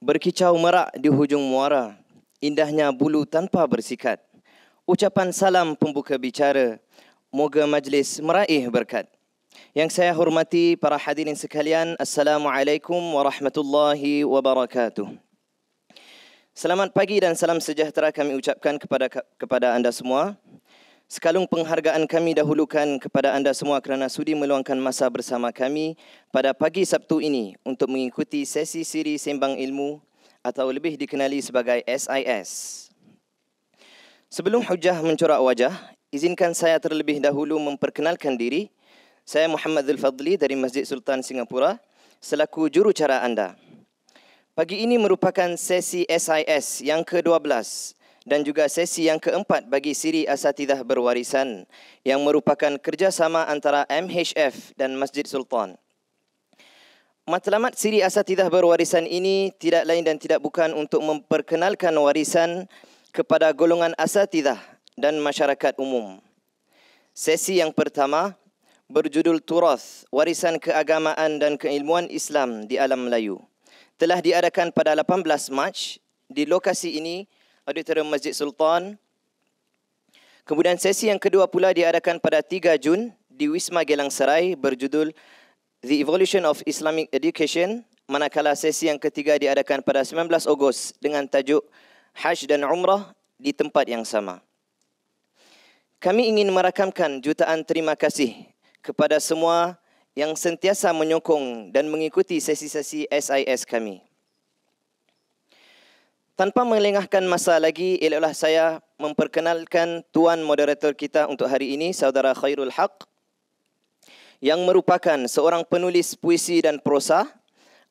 Berkicau merak di hujung muara, indahnya bulu tanpa bersikat. Ucapan salam pembuka bicara, moga majlis meraih berkat. Yang saya hormati para hadirin sekalian, Assalamualaikum warahmatullahi wabarakatuh. Selamat pagi dan salam sejahtera kami ucapkan kepada kepada anda semua. Sekalung penghargaan kami dahulukan kepada anda semua kerana sudi meluangkan masa bersama kami pada pagi Sabtu ini untuk mengikuti sesi siri Sembang Ilmu atau lebih dikenali sebagai SIS. Sebelum hujah mencorak wajah, izinkan saya terlebih dahulu memperkenalkan diri. Saya Muhammad Zul Fadli dari Masjid Sultan Singapura selaku jurucara anda. Pagi ini merupakan sesi SIS yang ke-12 dan juga sesi yang keempat bagi siri Asatidah Berwarisan yang merupakan kerjasama antara MHF dan Masjid Sultan. Matlamat siri Asatidah Berwarisan ini tidak lain dan tidak bukan untuk memperkenalkan warisan kepada golongan Asatidah dan masyarakat umum. Sesi yang pertama berjudul Turas, Warisan Keagamaan dan Keilmuan Islam di Alam Melayu telah diadakan pada 18 Mac di lokasi ini Auditorium Masjid Sultan. Kemudian sesi yang kedua pula diadakan pada 3 Jun di Wisma Gelang Serai berjudul The Evolution of Islamic Education manakala sesi yang ketiga diadakan pada 19 Ogos dengan tajuk Hajj dan Umrah di tempat yang sama. Kami ingin merakamkan jutaan terima kasih kepada semua yang sentiasa menyokong dan mengikuti sesi-sesi SIS kami. Tanpa melengahkan masa lagi, ialah saya memperkenalkan Tuan Moderator kita untuk hari ini, Saudara Khairul Haq, yang merupakan seorang penulis puisi dan prosa.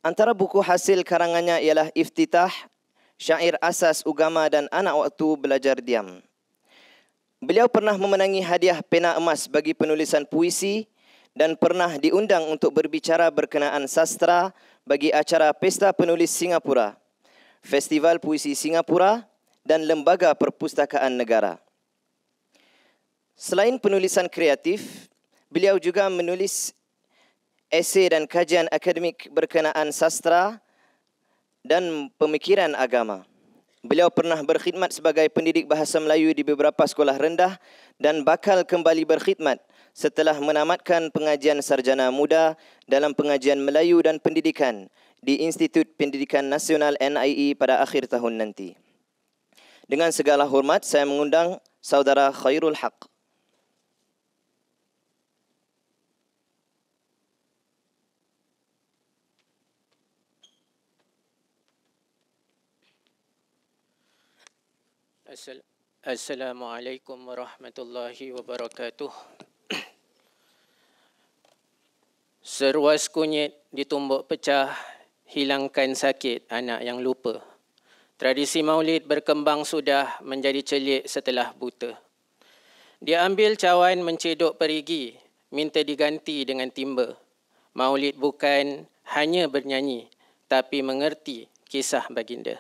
Antara buku hasil karangannya ialah Iftitah, Syair Asas Ugama dan Anak Waktu Belajar Diam. Beliau pernah memenangi hadiah pena emas bagi penulisan puisi dan pernah diundang untuk berbicara berkenaan sastra bagi acara Pesta Penulis Singapura – Festival Puisi Singapura dan Lembaga Perpustakaan Negara. Selain penulisan kreatif, beliau juga menulis esei dan kajian akademik berkenaan sastra dan pemikiran agama. Beliau pernah berkhidmat sebagai pendidik bahasa Melayu di beberapa sekolah rendah dan bakal kembali berkhidmat setelah menamatkan pengajian sarjana muda dalam pengajian Melayu dan pendidikan di Institut Pendidikan Nasional NIE pada akhir tahun nanti. Dengan segala hormat, saya mengundang saudara Khairul Haq. Assalamualaikum warahmatullahi wabarakatuh. Seruas kunyit ditumbuk pecah hilangkan sakit anak yang lupa. Tradisi maulid berkembang sudah menjadi celik setelah buta. Dia ambil cawan mencedok perigi, minta diganti dengan timba. Maulid bukan hanya bernyanyi, tapi mengerti kisah baginda.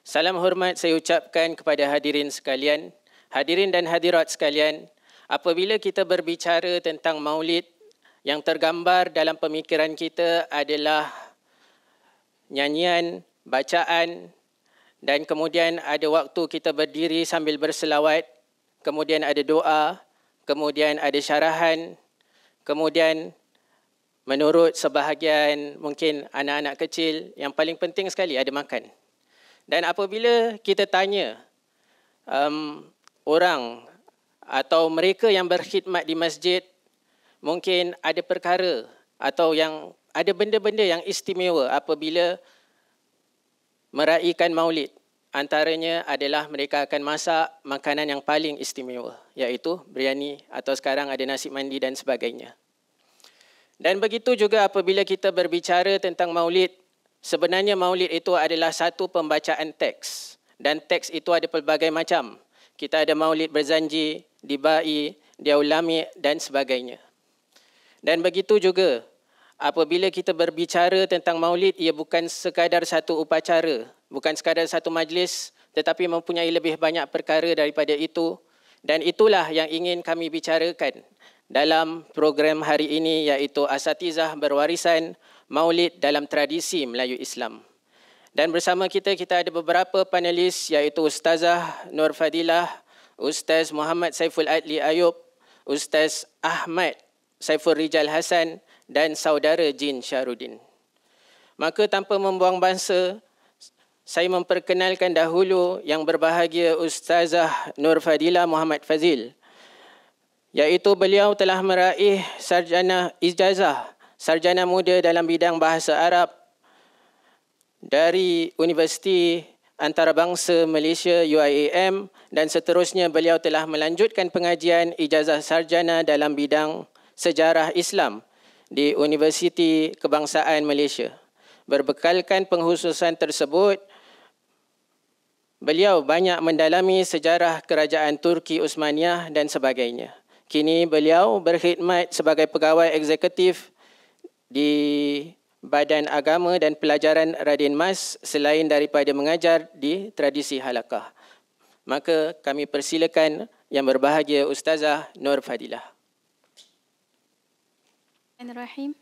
Salam hormat saya ucapkan kepada hadirin sekalian, hadirin dan hadirat sekalian. Apabila kita berbicara tentang maulid, yang tergambar dalam pemikiran kita adalah nyanyian, bacaan dan kemudian ada waktu kita berdiri sambil berselawat, kemudian ada doa, kemudian ada syarahan, kemudian menurut sebahagian mungkin anak-anak kecil yang paling penting sekali ada makan. Dan apabila kita tanya um, orang atau mereka yang berkhidmat di masjid, mungkin ada perkara atau yang ada benda-benda yang istimewa apabila meraihkan maulid. Antaranya adalah mereka akan masak makanan yang paling istimewa iaitu biryani atau sekarang ada nasi mandi dan sebagainya. Dan begitu juga apabila kita berbicara tentang maulid, sebenarnya maulid itu adalah satu pembacaan teks. Dan teks itu ada pelbagai macam. Kita ada maulid berzanji, dibai, diaulami dan sebagainya. Dan begitu juga apabila kita berbicara tentang maulid ia bukan sekadar satu upacara bukan sekadar satu majlis tetapi mempunyai lebih banyak perkara daripada itu dan itulah yang ingin kami bicarakan dalam program hari ini iaitu asatizah berwarisan maulid dalam tradisi Melayu Islam dan bersama kita kita ada beberapa panelis iaitu ustazah Nur Fadilah Ustaz Muhammad Saiful Adli Ayub Ustaz Ahmad Saiful Rijal Hasan, dan saudara Jin Syarudin. Maka tanpa membuang bangsa, saya memperkenalkan dahulu yang berbahagia Ustazah Nur Fadila Muhammad Fazil. Iaitu beliau telah meraih sarjana ijazah, sarjana muda dalam bidang bahasa Arab dari Universiti Antarabangsa Malaysia UIAM dan seterusnya beliau telah melanjutkan pengajian ijazah sarjana dalam bidang sejarah Islam di Universiti Kebangsaan Malaysia. Berbekalkan penghususan tersebut, beliau banyak mendalami sejarah kerajaan Turki Uthmaniyah dan sebagainya. Kini beliau berkhidmat sebagai pegawai eksekutif di Badan Agama dan Pelajaran Radin Mas selain daripada mengajar di tradisi halakah. Maka kami persilakan yang berbahagia Ustazah Nur Fadilah. الرحمن الرحيم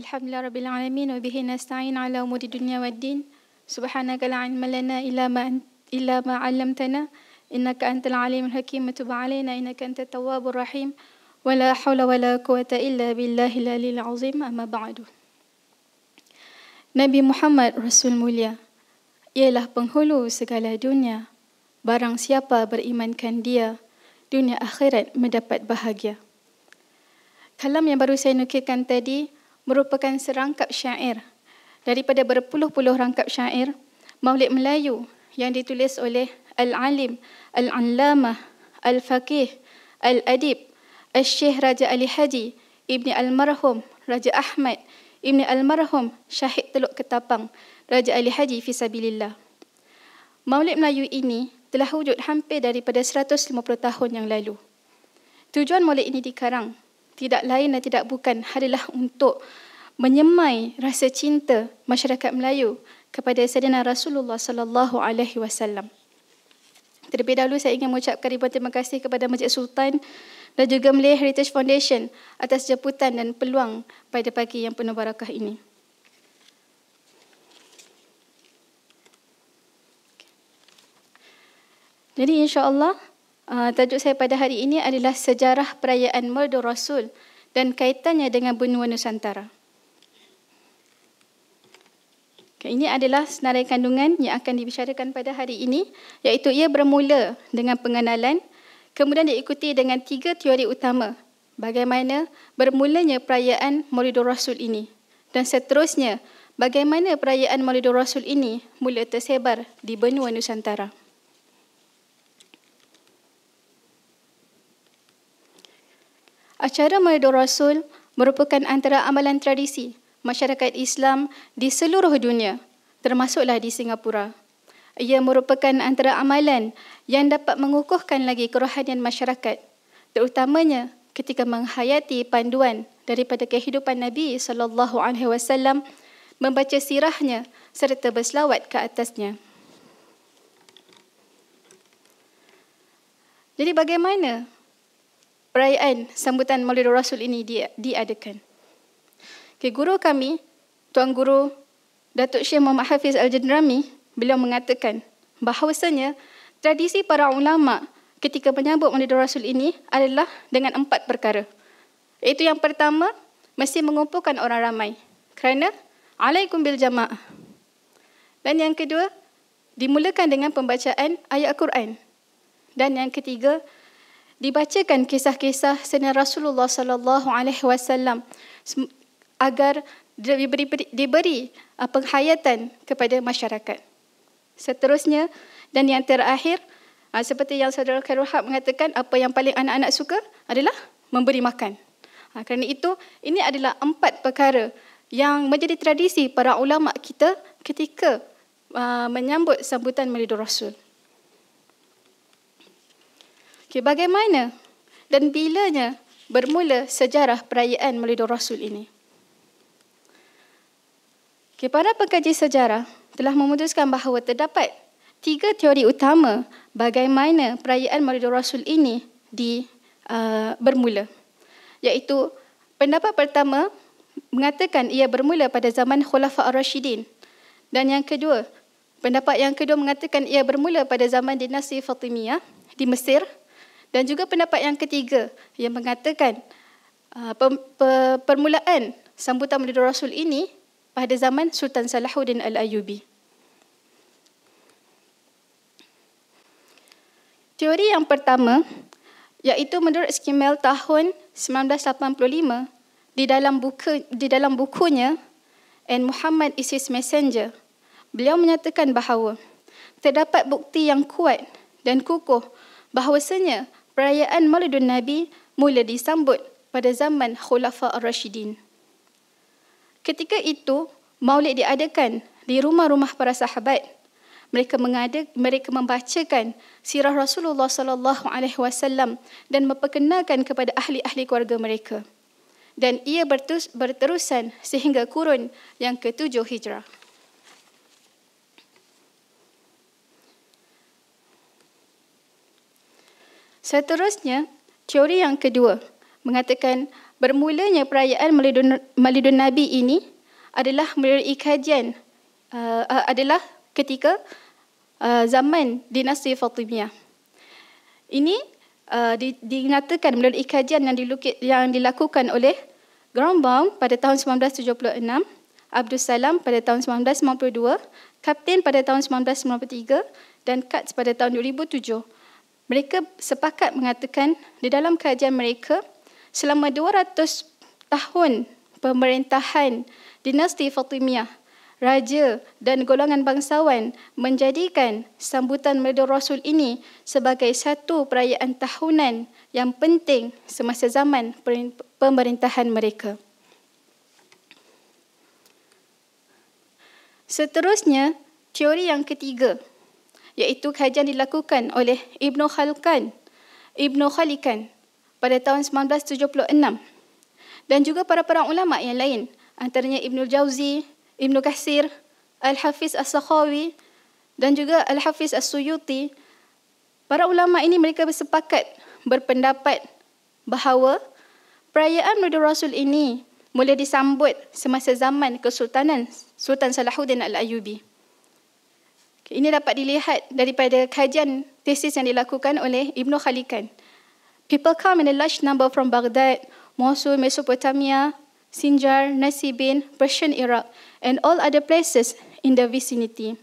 الحمد لله رب العالمين وبه نستعين على أمور الدنيا والدين سبحانك لا علم لنا إلا ما إلا ما علمتنا إنك أنت العليم الحكيم تب علينا إنك أنت التواب الرحيم ولا حول ولا قوة إلا بالله العلي العظيم أما بعد Nabi Muhammad Rasul Mulia ialah penghulu segala dunia. Barang siapa berimankan dia, dunia akhirat mendapat bahagia. Kalam yang baru saya nukilkan tadi merupakan serangkap syair daripada berpuluh-puluh rangkap syair Maulid Melayu yang ditulis oleh Al-Alim, Al-Allamah, Al-Faqih, Al-Adib, Al-Syeh Raja Ali Haji, Ibni Al-Marhum, Raja Ahmad, Ibni Al-Marhum, Syahid Teluk Ketapang, Raja Ali Haji Fisabilillah. Maulid Melayu ini telah wujud hampir daripada 150 tahun yang lalu. Tujuan maulid ini dikarang tidak lain dan tidak bukan adalah untuk menyemai rasa cinta masyarakat Melayu kepada Sayyidina Rasulullah sallallahu alaihi wasallam. Terlebih dahulu saya ingin mengucapkan ribuan terima kasih kepada Masjid Sultan dan juga Malay Heritage Foundation atas jemputan dan peluang pada pagi yang penuh barakah ini. Jadi insya-Allah Ah, tajuk saya pada hari ini adalah sejarah perayaan Maulid Rasul dan kaitannya dengan benua Nusantara. Ini adalah senarai kandungan yang akan dibicarakan pada hari ini iaitu ia bermula dengan pengenalan kemudian diikuti dengan tiga teori utama bagaimana bermulanya perayaan Maulid Rasul ini dan seterusnya bagaimana perayaan Maulid Rasul ini mula tersebar di benua Nusantara. Acara Maidul Rasul merupakan antara amalan tradisi masyarakat Islam di seluruh dunia, termasuklah di Singapura. Ia merupakan antara amalan yang dapat mengukuhkan lagi kerohanian masyarakat, terutamanya ketika menghayati panduan daripada kehidupan Nabi sallallahu alaihi wasallam membaca sirahnya serta berselawat ke atasnya. Jadi bagaimana perayaan sambutan Maulid Rasul ini di, diadakan. Okay, guru kami, Tuan Guru Datuk Syekh Muhammad Hafiz Al-Jenrami, beliau mengatakan bahawasanya tradisi para ulama ketika menyambut Maulid Rasul ini adalah dengan empat perkara. Iaitu yang pertama, mesti mengumpulkan orang ramai. Kerana, alaikum bil jama'ah. Dan yang kedua, dimulakan dengan pembacaan ayat al Quran. Dan yang ketiga, dibacakan kisah-kisah Sayyidina Rasulullah sallallahu alaihi wasallam agar diberi, diberi uh, penghayatan kepada masyarakat. Seterusnya dan yang terakhir uh, seperti yang saudara Khairul mengatakan apa yang paling anak-anak suka adalah memberi makan. Uh, kerana itu ini adalah empat perkara yang menjadi tradisi para ulama kita ketika menyambut sambutan Maulidur Rasul. Okay, bagaimana dan bilanya bermula sejarah perayaan Maulidur Rasul ini? Okay, para pengkaji sejarah telah memutuskan bahawa terdapat tiga teori utama bagaimana perayaan Maulidur Rasul ini di uh, bermula. Iaitu pendapat pertama mengatakan ia bermula pada zaman Khulafa Ar-Rashidin dan yang kedua, pendapat yang kedua mengatakan ia bermula pada zaman dinasti Fatimiyah di Mesir dan juga pendapat yang ketiga yang mengatakan ah, permulaan sambutan Maulid Rasul ini pada zaman Sultan Salahuddin al ayubi Teori yang pertama iaitu menurut Skimmel tahun 1985 di dalam buku di dalam bukunya And Muhammad is his messenger. Beliau menyatakan bahawa terdapat bukti yang kuat dan kukuh bahawasanya perayaan Maulidun Nabi mula disambut pada zaman Khulafa Ar-Rashidin. Ketika itu, maulid diadakan di rumah-rumah para sahabat. Mereka mengada, mereka membacakan sirah Rasulullah sallallahu alaihi wasallam dan memperkenalkan kepada ahli-ahli keluarga mereka. Dan ia berterusan sehingga kurun yang ketujuh hijrah. Seterusnya, teori yang kedua mengatakan bermulanya perayaan Maulidun, Nabi ini adalah melalui kajian uh, uh, adalah ketika uh, zaman dinasti Fatimiyah. Ini uh, di, dinyatakan melalui kajian yang, dilukit, yang dilakukan oleh Grombaum pada tahun 1976, Abdul Salam pada tahun 1992, Kapten pada tahun 1993 dan Katz pada tahun 2007 mereka sepakat mengatakan di dalam kajian mereka selama 200 tahun pemerintahan dinasti Fatimiyah raja dan golongan bangsawan menjadikan sambutan Maulid Rasul ini sebagai satu perayaan tahunan yang penting semasa zaman pemerintahan mereka Seterusnya teori yang ketiga iaitu kajian dilakukan oleh Ibnu Khalkan, Ibnu Khalikan pada tahun 1976. Dan juga para-para ulama yang lain, antaranya Ibnu Jauzi, Ibnu Kasir, Al-Hafiz As-Sakhawi dan juga Al-Hafiz As-Suyuti. Para ulama ini mereka bersepakat berpendapat bahawa perayaan Nabi Rasul ini mula disambut semasa zaman Kesultanan Sultan Salahuddin al ayubi ini dapat dilihat daripada kajian tesis yang dilakukan oleh Ibn Khalikan. People come in a large number from Baghdad, Mosul, Mesopotamia, Sinjar, Nasibin, Persian Iraq and all other places in the vicinity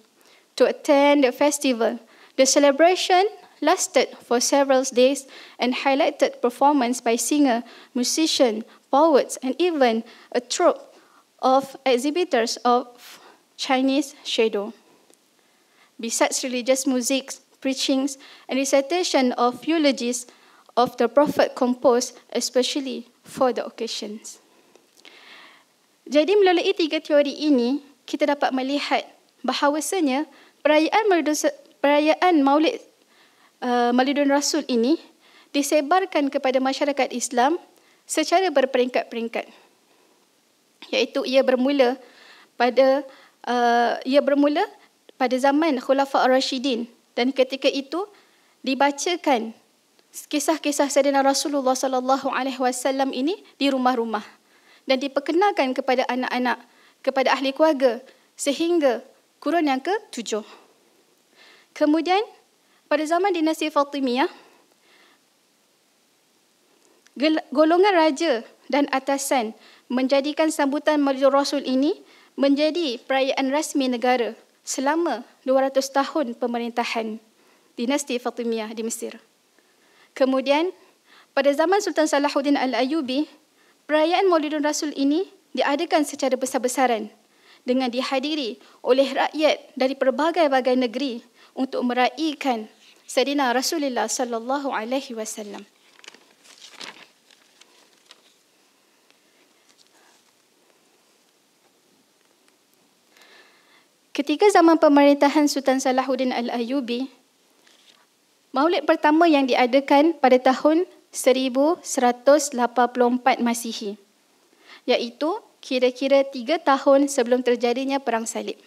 to attend the festival. The celebration lasted for several days and highlighted performance by singer, musician, poets and even a troupe of exhibitors of Chinese shadow besides religious music, preachings, and recitation of eulogies of the prophet composed especially for the occasions. Jadi melalui tiga teori ini, kita dapat melihat bahawasanya perayaan Maulid, perayaan Maulid uh, Maulidun Rasul ini disebarkan kepada masyarakat Islam secara berperingkat-peringkat. Iaitu ia bermula pada uh, ia bermula pada zaman Khulafa Ar-Rashidin dan ketika itu dibacakan kisah-kisah Sayyidina Rasulullah sallallahu alaihi wasallam ini di rumah-rumah dan diperkenalkan kepada anak-anak, kepada ahli keluarga sehingga kurun yang ke-7. Kemudian pada zaman dinasti Fatimiyah golongan raja dan atasan menjadikan sambutan Maulid Rasul ini menjadi perayaan rasmi negara selama 200 tahun pemerintahan dinasti Fatimiyah di Mesir. Kemudian, pada zaman Sultan Salahuddin Al-Ayubi, perayaan Maulidun Rasul ini diadakan secara besar-besaran dengan dihadiri oleh rakyat dari pelbagai-bagai negeri untuk meraikan Sayyidina Rasulullah sallallahu alaihi wasallam. Ketika zaman pemerintahan Sultan Salahuddin al ayubi maulid pertama yang diadakan pada tahun 1184 Masihi, iaitu kira-kira tiga tahun sebelum terjadinya Perang Salib.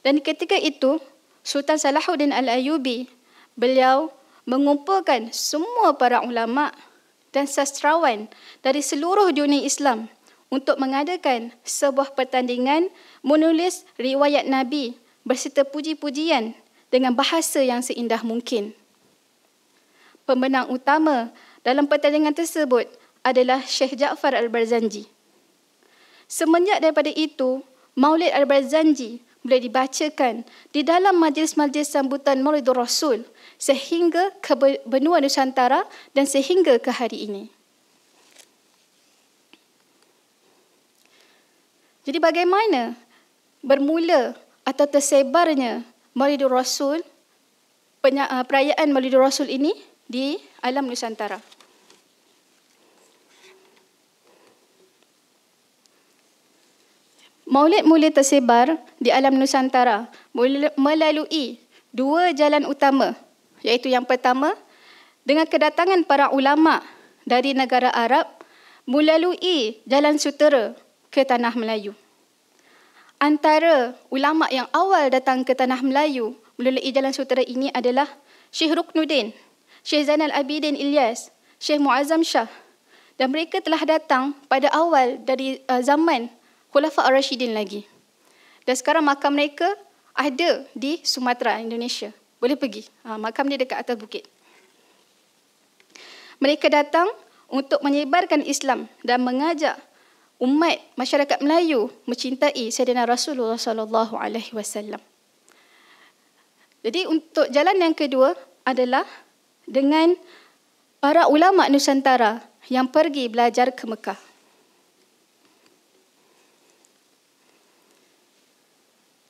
Dan ketika itu, Sultan Salahuddin al ayubi beliau mengumpulkan semua para ulama' dan sastrawan dari seluruh dunia Islam untuk mengadakan sebuah pertandingan menulis riwayat Nabi berserta puji-pujian dengan bahasa yang seindah mungkin. Pemenang utama dalam pertandingan tersebut adalah Syekh Jaafar Al-Barzanji. Semenjak daripada itu, Maulid Al-Barzanji boleh dibacakan di dalam majlis-majlis sambutan Maulidur Rasul sehingga ke benua Nusantara dan sehingga ke hari ini. Jadi bagaimana bermula atau tersebarnya Maulidur Rasul ah, perayaan Maulidur Rasul ini di alam Nusantara? Maulid mula tersebar di alam Nusantara melalui dua jalan utama iaitu yang pertama dengan kedatangan para ulama dari negara Arab melalui jalan sutera ke tanah Melayu. Antara ulama yang awal datang ke tanah Melayu melalui jalan sutera ini adalah Syekh Ruknuddin, Syekh Zainal Abidin Ilyas, Syekh Muazzam Shah dan mereka telah datang pada awal dari uh, zaman Khulafa Ar-Rashidin lagi. Dan sekarang makam mereka ada di Sumatera, Indonesia. Boleh pergi. Uh, makam dia dekat atas bukit. Mereka datang untuk menyebarkan Islam dan mengajak umat masyarakat Melayu mencintai Sayyidina Rasulullah sallallahu alaihi wasallam. Jadi untuk jalan yang kedua adalah dengan para ulama Nusantara yang pergi belajar ke Mekah.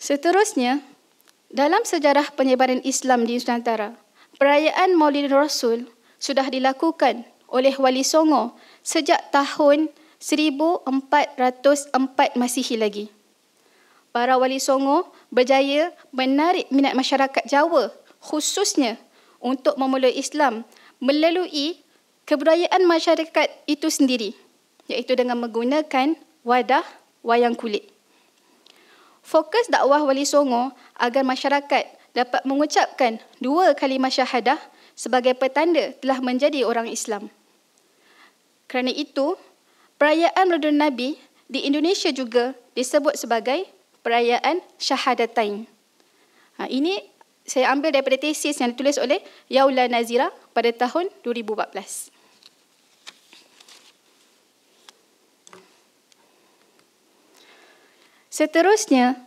Seterusnya, dalam sejarah penyebaran Islam di Nusantara, perayaan Maulid Rasul sudah dilakukan oleh Wali Songo sejak tahun 1400 1404 Masihi lagi. Para wali songo berjaya menarik minat masyarakat Jawa khususnya untuk memulai Islam melalui kebudayaan masyarakat itu sendiri iaitu dengan menggunakan wadah wayang kulit. Fokus dakwah Wali Songo agar masyarakat dapat mengucapkan dua kalimah syahadah sebagai petanda telah menjadi orang Islam. Kerana itu, Perayaan Maulidun Nabi di Indonesia juga disebut sebagai perayaan syahadatain. Ha, ini saya ambil daripada tesis yang ditulis oleh Yaula Nazira pada tahun 2014. Seterusnya,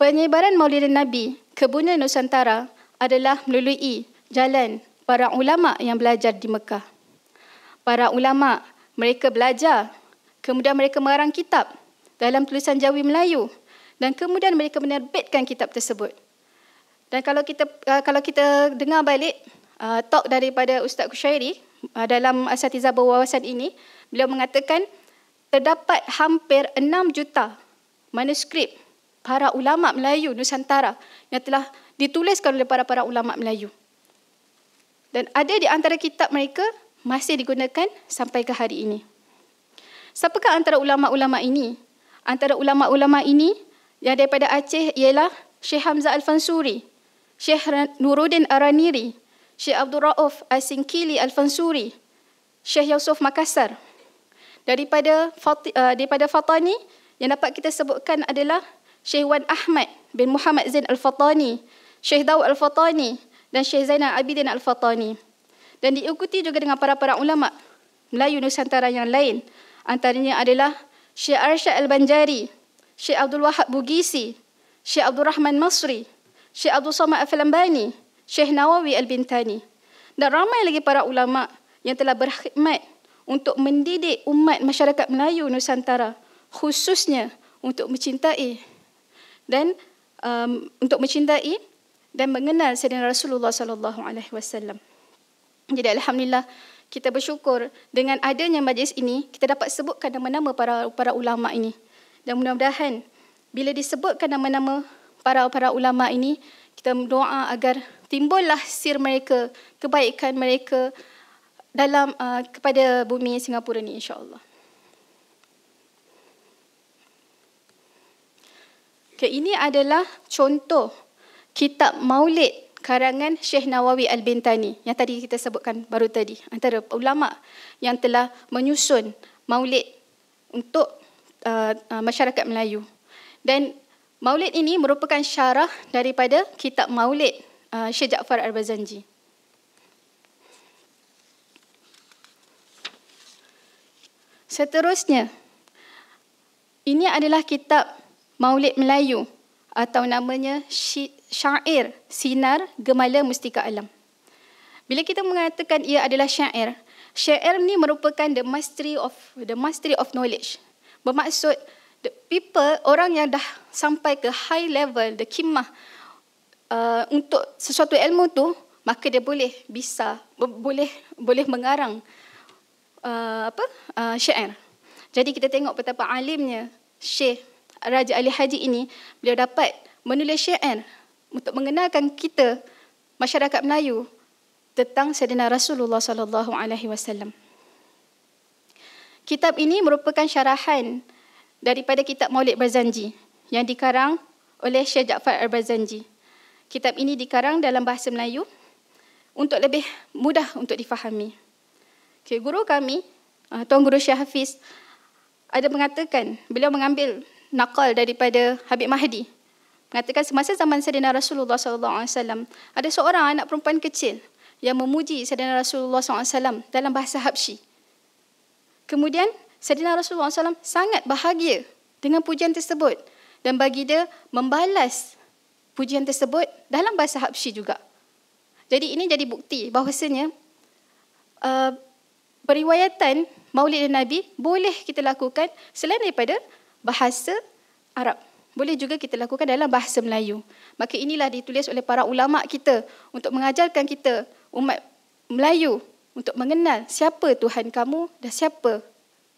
penyebaran Maulid Nabi ke Bunda Nusantara adalah melalui jalan para ulama yang belajar di Mekah. Para ulama mereka belajar Kemudian mereka mengarang kitab dalam tulisan Jawi Melayu dan kemudian mereka menerbitkan kitab tersebut. Dan kalau kita uh, kalau kita dengar balik uh, talk daripada Ustaz Kusyairi uh, dalam Asatiza Berwawasan ini, beliau mengatakan terdapat hampir 6 juta manuskrip para ulama Melayu Nusantara yang telah dituliskan oleh para-para ulama Melayu. Dan ada di antara kitab mereka masih digunakan sampai ke hari ini. Siapakah antara ulama-ulama ini? Antara ulama-ulama ini yang daripada Aceh ialah Syekh Hamzah Al-Fansuri, Syekh Nuruddin Araniri, Syekh Abdul Ra'uf Asingkili Al-Fansuri, Syekh Yusuf Makassar. Daripada Fati, uh, daripada Fatani yang dapat kita sebutkan adalah Syekh Wan Ahmad bin Muhammad Zain Al-Fatani, Syekh Dawud Al-Fatani dan Syekh Zainal Abidin Al-Fatani. Dan diikuti juga dengan para-para ulama Melayu Nusantara yang lain. Antaranya adalah Syekh Arsyad Al-Banjari, Syekh Abdul Wahab Bugisi, Syekh Abdul Rahman Masri, Syekh Abdul Samad Al-Falambani, Syekh Nawawi Al-Bintani dan ramai lagi para ulama yang telah berkhidmat untuk mendidik umat masyarakat Melayu Nusantara khususnya untuk mencintai dan um, untuk mencintai dan mengenal Sayyidina Rasulullah sallallahu alaihi wasallam. Jadi alhamdulillah kita bersyukur dengan adanya majlis ini, kita dapat sebutkan nama-nama para para ulama ini. Dan mudah-mudahan bila disebutkan nama-nama para para ulama ini, kita doa agar timbullah sir mereka, kebaikan mereka dalam uh, kepada bumi Singapura ini insya-Allah. Okay, ini adalah contoh kitab maulid karangan Syekh Nawawi Al-Bintani yang tadi kita sebutkan baru tadi antara ulama yang telah menyusun maulid untuk uh, uh, masyarakat Melayu. Dan maulid ini merupakan syarah daripada kitab maulid uh, Syekh Jaafar Arbazanji. Seterusnya ini adalah kitab Maulid Melayu atau namanya syair sinar gemala mustika alam. Bila kita mengatakan ia adalah syair, syair ni merupakan the mastery of the mastery of knowledge. Bermaksud the people orang yang dah sampai ke high level the kimah uh, untuk sesuatu ilmu tu maka dia boleh bisa boleh boleh mengarang uh, apa uh, syair. Jadi kita tengok betapa alimnya Syekh Raja Ali Haji ini beliau dapat menulis syair untuk mengenalkan kita masyarakat Melayu tentang Sayyidina Rasulullah sallallahu alaihi wasallam. Kitab ini merupakan syarahan daripada kitab Maulid Barzanji yang dikarang oleh Syekh Jaafar Al-Barzanji. Kitab ini dikarang dalam bahasa Melayu untuk lebih mudah untuk difahami. Okay, guru kami, ah, Tuan Guru Syekh Hafiz, ada mengatakan, beliau mengambil nakal daripada Habib Mahdi mengatakan semasa zaman Sayyidina Rasulullah sallallahu alaihi wasallam ada seorang anak perempuan kecil yang memuji Sayyidina Rasulullah sallallahu alaihi wasallam dalam bahasa Habsyi. Kemudian Sayyidina Rasulullah sallallahu alaihi wasallam sangat bahagia dengan pujian tersebut dan bagi dia membalas pujian tersebut dalam bahasa Habsyi juga. Jadi ini jadi bukti bahawasanya uh, periwayatan Maulid Nabi boleh kita lakukan selain daripada bahasa Arab. Boleh juga kita lakukan dalam bahasa Melayu. Maka inilah ditulis oleh para ulama kita untuk mengajarkan kita umat Melayu untuk mengenal siapa Tuhan kamu dan siapa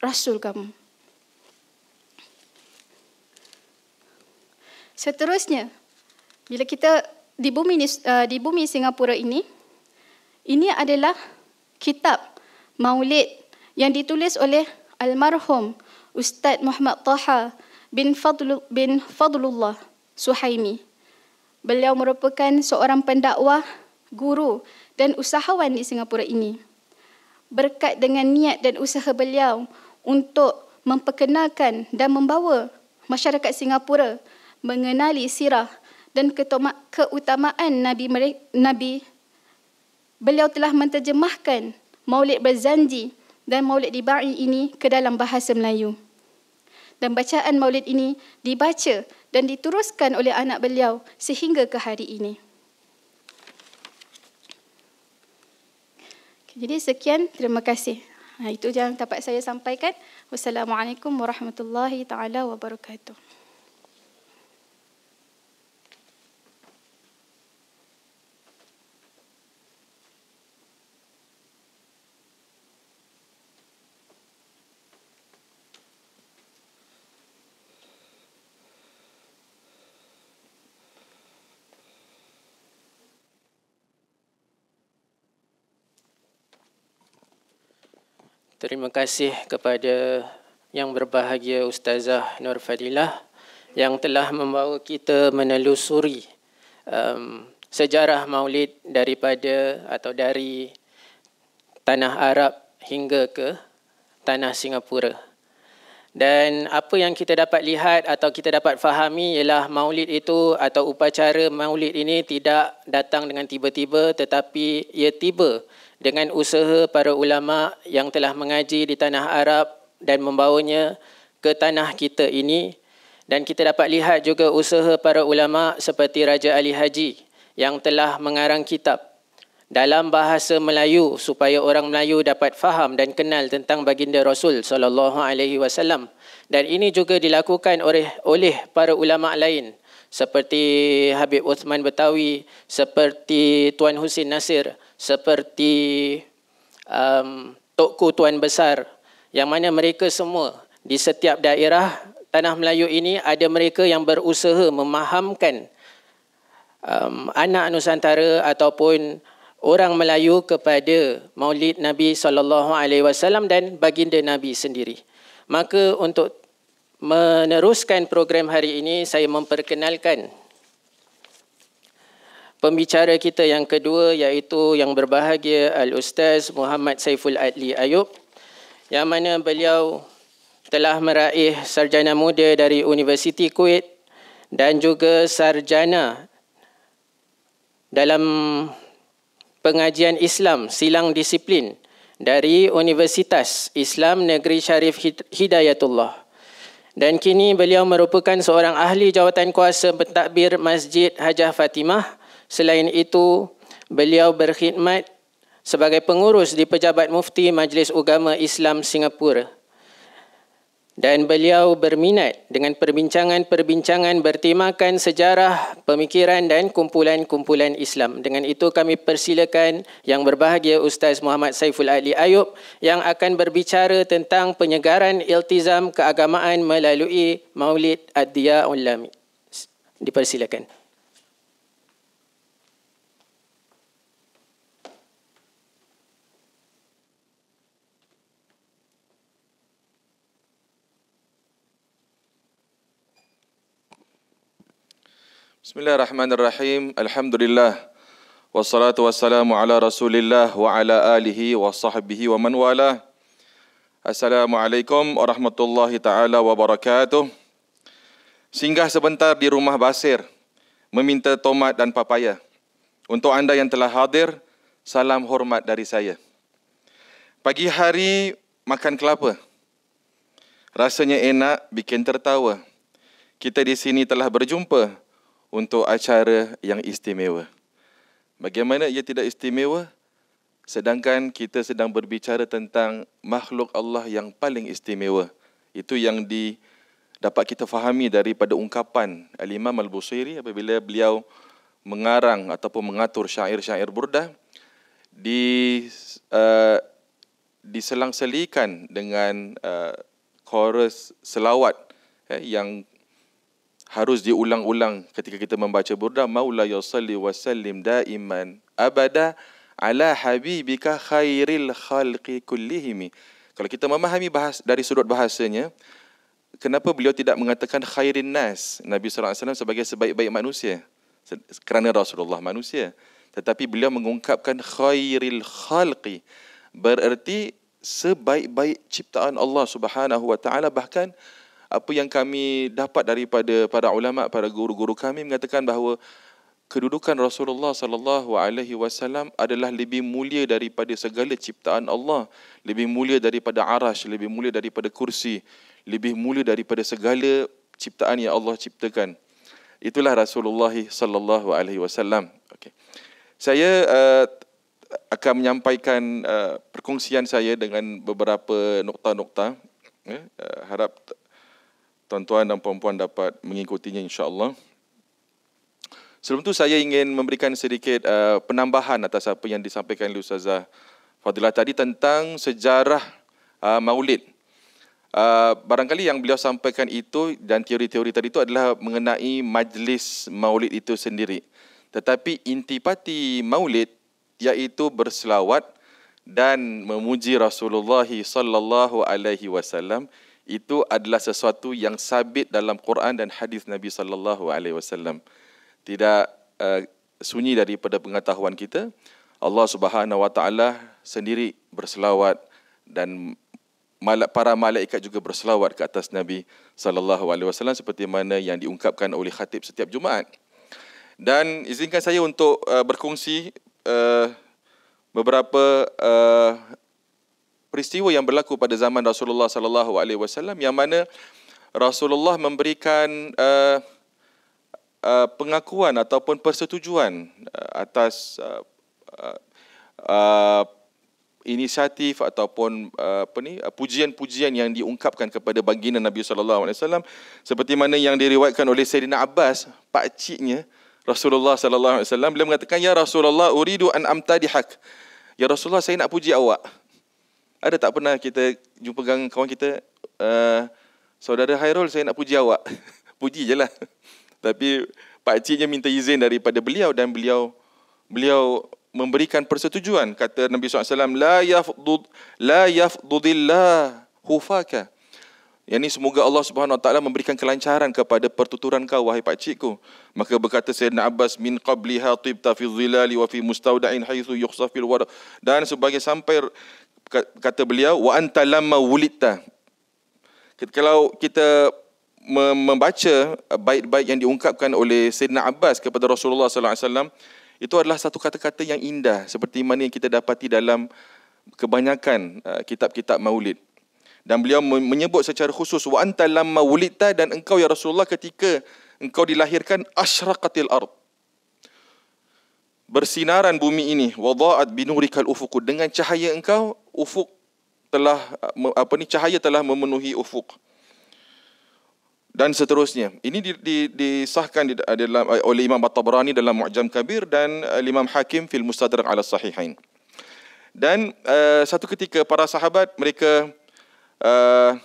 rasul kamu. Seterusnya, bila kita di bumi eh, di bumi Singapura ini, ini adalah kitab Maulid yang ditulis oleh almarhum Ustaz Muhammad Taha bin, Fadlu, bin Fadlullah Suhaimi. Beliau merupakan seorang pendakwah, guru dan usahawan di Singapura ini. Berkat dengan niat dan usaha beliau untuk memperkenalkan dan membawa masyarakat Singapura mengenali sirah dan keutamaan Nabi Nabi beliau telah menterjemahkan Maulid Berzanji dan Maulid Dibai ini ke dalam bahasa Melayu dan bacaan maulid ini dibaca dan diteruskan oleh anak beliau sehingga ke hari ini. Jadi sekian, terima kasih. Ha, itu yang dapat saya sampaikan. Wassalamualaikum warahmatullahi taala wabarakatuh. Terima kasih kepada yang berbahagia Ustazah Nur Fadilah yang telah membawa kita menelusuri um, sejarah maulid daripada atau dari tanah Arab hingga ke tanah Singapura. Dan apa yang kita dapat lihat atau kita dapat fahami ialah maulid itu atau upacara maulid ini tidak datang dengan tiba-tiba tetapi ia tiba dengan usaha para ulama yang telah mengaji di tanah Arab dan membawanya ke tanah kita ini dan kita dapat lihat juga usaha para ulama seperti Raja Ali Haji yang telah mengarang kitab dalam bahasa Melayu supaya orang Melayu dapat faham dan kenal tentang baginda Rasul sallallahu alaihi wasallam dan ini juga dilakukan oleh oleh para ulama lain seperti Habib Uthman Betawi, seperti Tuan Husin Nasir, seperti um, Tokku Tuan Besar, yang mana mereka semua di setiap daerah tanah Melayu ini ada mereka yang berusaha memahamkan um, anak Nusantara ataupun orang Melayu kepada Maulid Nabi sallallahu alaihi wasallam dan baginda Nabi sendiri. Maka untuk meneruskan program hari ini, saya memperkenalkan pembicara kita yang kedua iaitu yang berbahagia Al-Ustaz Muhammad Saiful Adli Ayub yang mana beliau telah meraih sarjana muda dari Universiti Kuwait dan juga sarjana dalam pengajian Islam silang disiplin dari Universitas Islam Negeri Syarif Hidayatullah dan kini beliau merupakan seorang ahli jawatan kuasa pentadbir Masjid Hajah Fatimah. Selain itu, beliau berkhidmat sebagai pengurus di Pejabat Mufti Majlis Ugama Islam Singapura dan beliau berminat dengan perbincangan-perbincangan bertemakan sejarah, pemikiran dan kumpulan-kumpulan Islam. Dengan itu kami persilakan yang berbahagia Ustaz Muhammad Saiful Ali Ayub yang akan berbicara tentang penyegaran iltizam keagamaan melalui Maulid Ad-Diyaul Lami. Dipersilakan. Bismillahirrahmanirrahim. Alhamdulillah. Wassalatu wassalamu ala Rasulillah wa ala alihi wa sahbihi wa man wala. Assalamualaikum warahmatullahi taala wabarakatuh. Singgah sebentar di rumah Basir meminta tomat dan papaya. Untuk anda yang telah hadir, salam hormat dari saya. Pagi hari makan kelapa. Rasanya enak bikin tertawa. Kita di sini telah berjumpa untuk acara yang istimewa. Bagaimana ia tidak istimewa sedangkan kita sedang berbicara tentang makhluk Allah yang paling istimewa. Itu yang di dapat kita fahami daripada ungkapan Al-Imam Al-Busiri apabila beliau mengarang ataupun mengatur syair-syair burda di uh, diselang-selikan dengan uh, chorus selawat eh, yang harus diulang-ulang ketika kita membaca burda maula yusalli wa sallim daiman abada ala habibika khairil khalqi kullihim kalau kita memahami bahas dari sudut bahasanya kenapa beliau tidak mengatakan khairin nas nabi sallallahu alaihi wasallam sebagai sebaik-baik manusia kerana rasulullah manusia tetapi beliau mengungkapkan khairil khalqi bererti sebaik-baik ciptaan Allah Subhanahu wa taala bahkan apa yang kami dapat daripada para ulama para guru-guru kami mengatakan bahawa kedudukan Rasulullah sallallahu alaihi wasallam adalah lebih mulia daripada segala ciptaan Allah lebih mulia daripada arasy lebih mulia daripada kursi lebih mulia daripada segala ciptaan yang Allah ciptakan itulah Rasulullah sallallahu alaihi wasallam okey saya uh, akan menyampaikan uh, perkongsian saya dengan beberapa nokta-nokta ya uh, harap tuan-tuan dan puan-puan dapat mengikutinya insya-Allah. Sebelum tu saya ingin memberikan sedikit uh, penambahan atas apa yang disampaikan oleh Ustazah Fadilah tadi tentang sejarah uh, Maulid. Uh, barangkali yang beliau sampaikan itu dan teori-teori tadi itu adalah mengenai majlis Maulid itu sendiri. Tetapi intipati Maulid iaitu berselawat dan memuji Rasulullah sallallahu alaihi wasallam itu adalah sesuatu yang sabit dalam Quran dan hadis Nabi sallallahu alaihi wasallam. Tidak uh, sunyi daripada pengetahuan kita. Allah Subhanahu wa taala sendiri berselawat dan para malaikat juga berselawat ke atas Nabi sallallahu alaihi wasallam seperti mana yang diungkapkan oleh khatib setiap Jumaat. Dan izinkan saya untuk uh, berkongsi uh, beberapa uh, peristiwa yang berlaku pada zaman Rasulullah sallallahu alaihi wasallam yang mana Rasulullah memberikan uh, uh, pengakuan ataupun persetujuan uh, atas uh, uh, inisiatif ataupun uh, apa uh, pujian-pujian yang diungkapkan kepada baginda Nabi sallallahu alaihi wasallam seperti mana yang diriwayatkan oleh Sayyidina Abbas pak ciknya Rasulullah sallallahu alaihi wasallam beliau mengatakan ya Rasulullah uridu an amtadihak ya Rasulullah saya nak puji awak ada tak pernah kita jumpa dengan kawan kita uh, saudara Hairul saya nak puji awak puji je lah tapi pak ciknya minta izin daripada beliau dan beliau beliau memberikan persetujuan kata Nabi SAW la yafdud la yafdudillah hufaka Ini semoga Allah Subhanahu Wa Taala memberikan kelancaran kepada pertuturan kau wahai pak cikku maka berkata Sayyidina Abbas min qabliha tibta fi wa fi mustawda'in haitsu yukhsafil war dan sebagai sampai kata beliau wa anta lamma wulidta kalau kita membaca uh, bait-bait yang diungkapkan oleh Sayyidina Abbas kepada Rasulullah sallallahu alaihi wasallam itu adalah satu kata-kata yang indah seperti mana yang kita dapati dalam kebanyakan uh, kitab-kitab maulid dan beliau menyebut secara khusus wa anta lamma wulidta dan engkau ya Rasulullah ketika engkau dilahirkan asyraqatil ardh bersinaran bumi ini wadaat binurikal ufuq dengan cahaya engkau ufuk telah apa ni cahaya telah memenuhi ufuk dan seterusnya ini di, di, disahkan di, di, dalam oleh Imam At-Tabarani dalam Mu'jam Kabir dan uh, Imam Hakim fil Mustadrak ala Sahihain dan uh, satu ketika para sahabat mereka uh,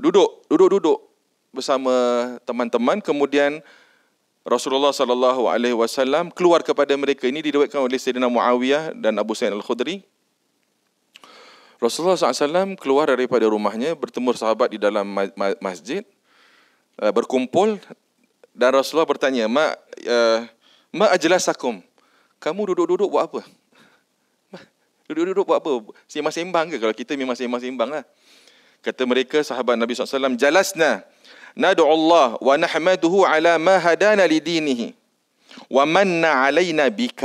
duduk duduk-duduk bersama teman-teman kemudian uh, Rasulullah sallallahu alaihi wasallam keluar kepada mereka ini diriwayatkan oleh Sayyidina Muawiyah dan Abu Sa'id Al-Khudri. Rasulullah sallallahu alaihi wasallam keluar daripada rumahnya bertemu sahabat di dalam masjid eh, berkumpul dan Rasulullah bertanya, "Ma eh, ma ajlasakum? Kamu duduk-duduk buat apa?" Duduk-duduk buat apa? Sembang-sembang ke? Kalau kita memang sembang-sembang lah. Kata mereka sahabat Nabi SAW, Jalasna. Allah, ندعو الله ونحمده على ما هدانا لدينه ومن علينا بك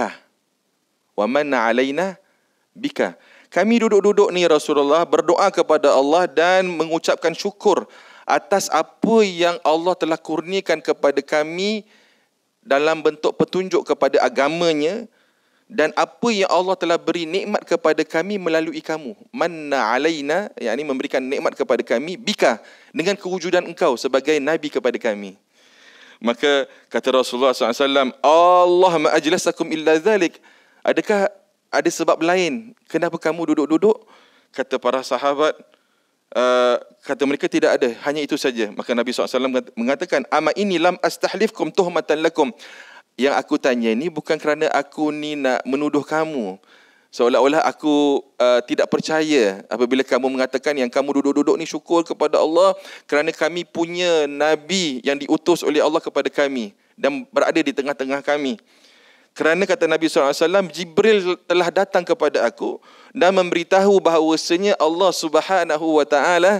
ومن علينا bika. Kami duduk-duduk ni Rasulullah berdoa kepada Allah dan mengucapkan syukur atas apa yang Allah telah kurniakan kepada kami dalam bentuk petunjuk kepada agamanya dan apa yang Allah telah beri nikmat kepada kami melalui kamu manna alaina yakni memberikan nikmat kepada kami bika dengan kewujudan engkau sebagai nabi kepada kami maka kata Rasulullah SAW Allah ma'ajlasakum illa zalik adakah ada sebab lain kenapa kamu duduk-duduk kata para sahabat uh, kata mereka tidak ada hanya itu saja maka Nabi SAW mengatakan ama ini lam astahlifkum tuhmatan lakum yang aku tanya ni bukan kerana aku ni nak menuduh kamu. Seolah-olah aku uh, tidak percaya apabila kamu mengatakan yang kamu duduk-duduk ni syukur kepada Allah kerana kami punya nabi yang diutus oleh Allah kepada kami dan berada di tengah-tengah kami. Kerana kata Nabi SAW, Jibril telah datang kepada aku dan memberitahu bahawasanya Allah Subhanahu Wa Taala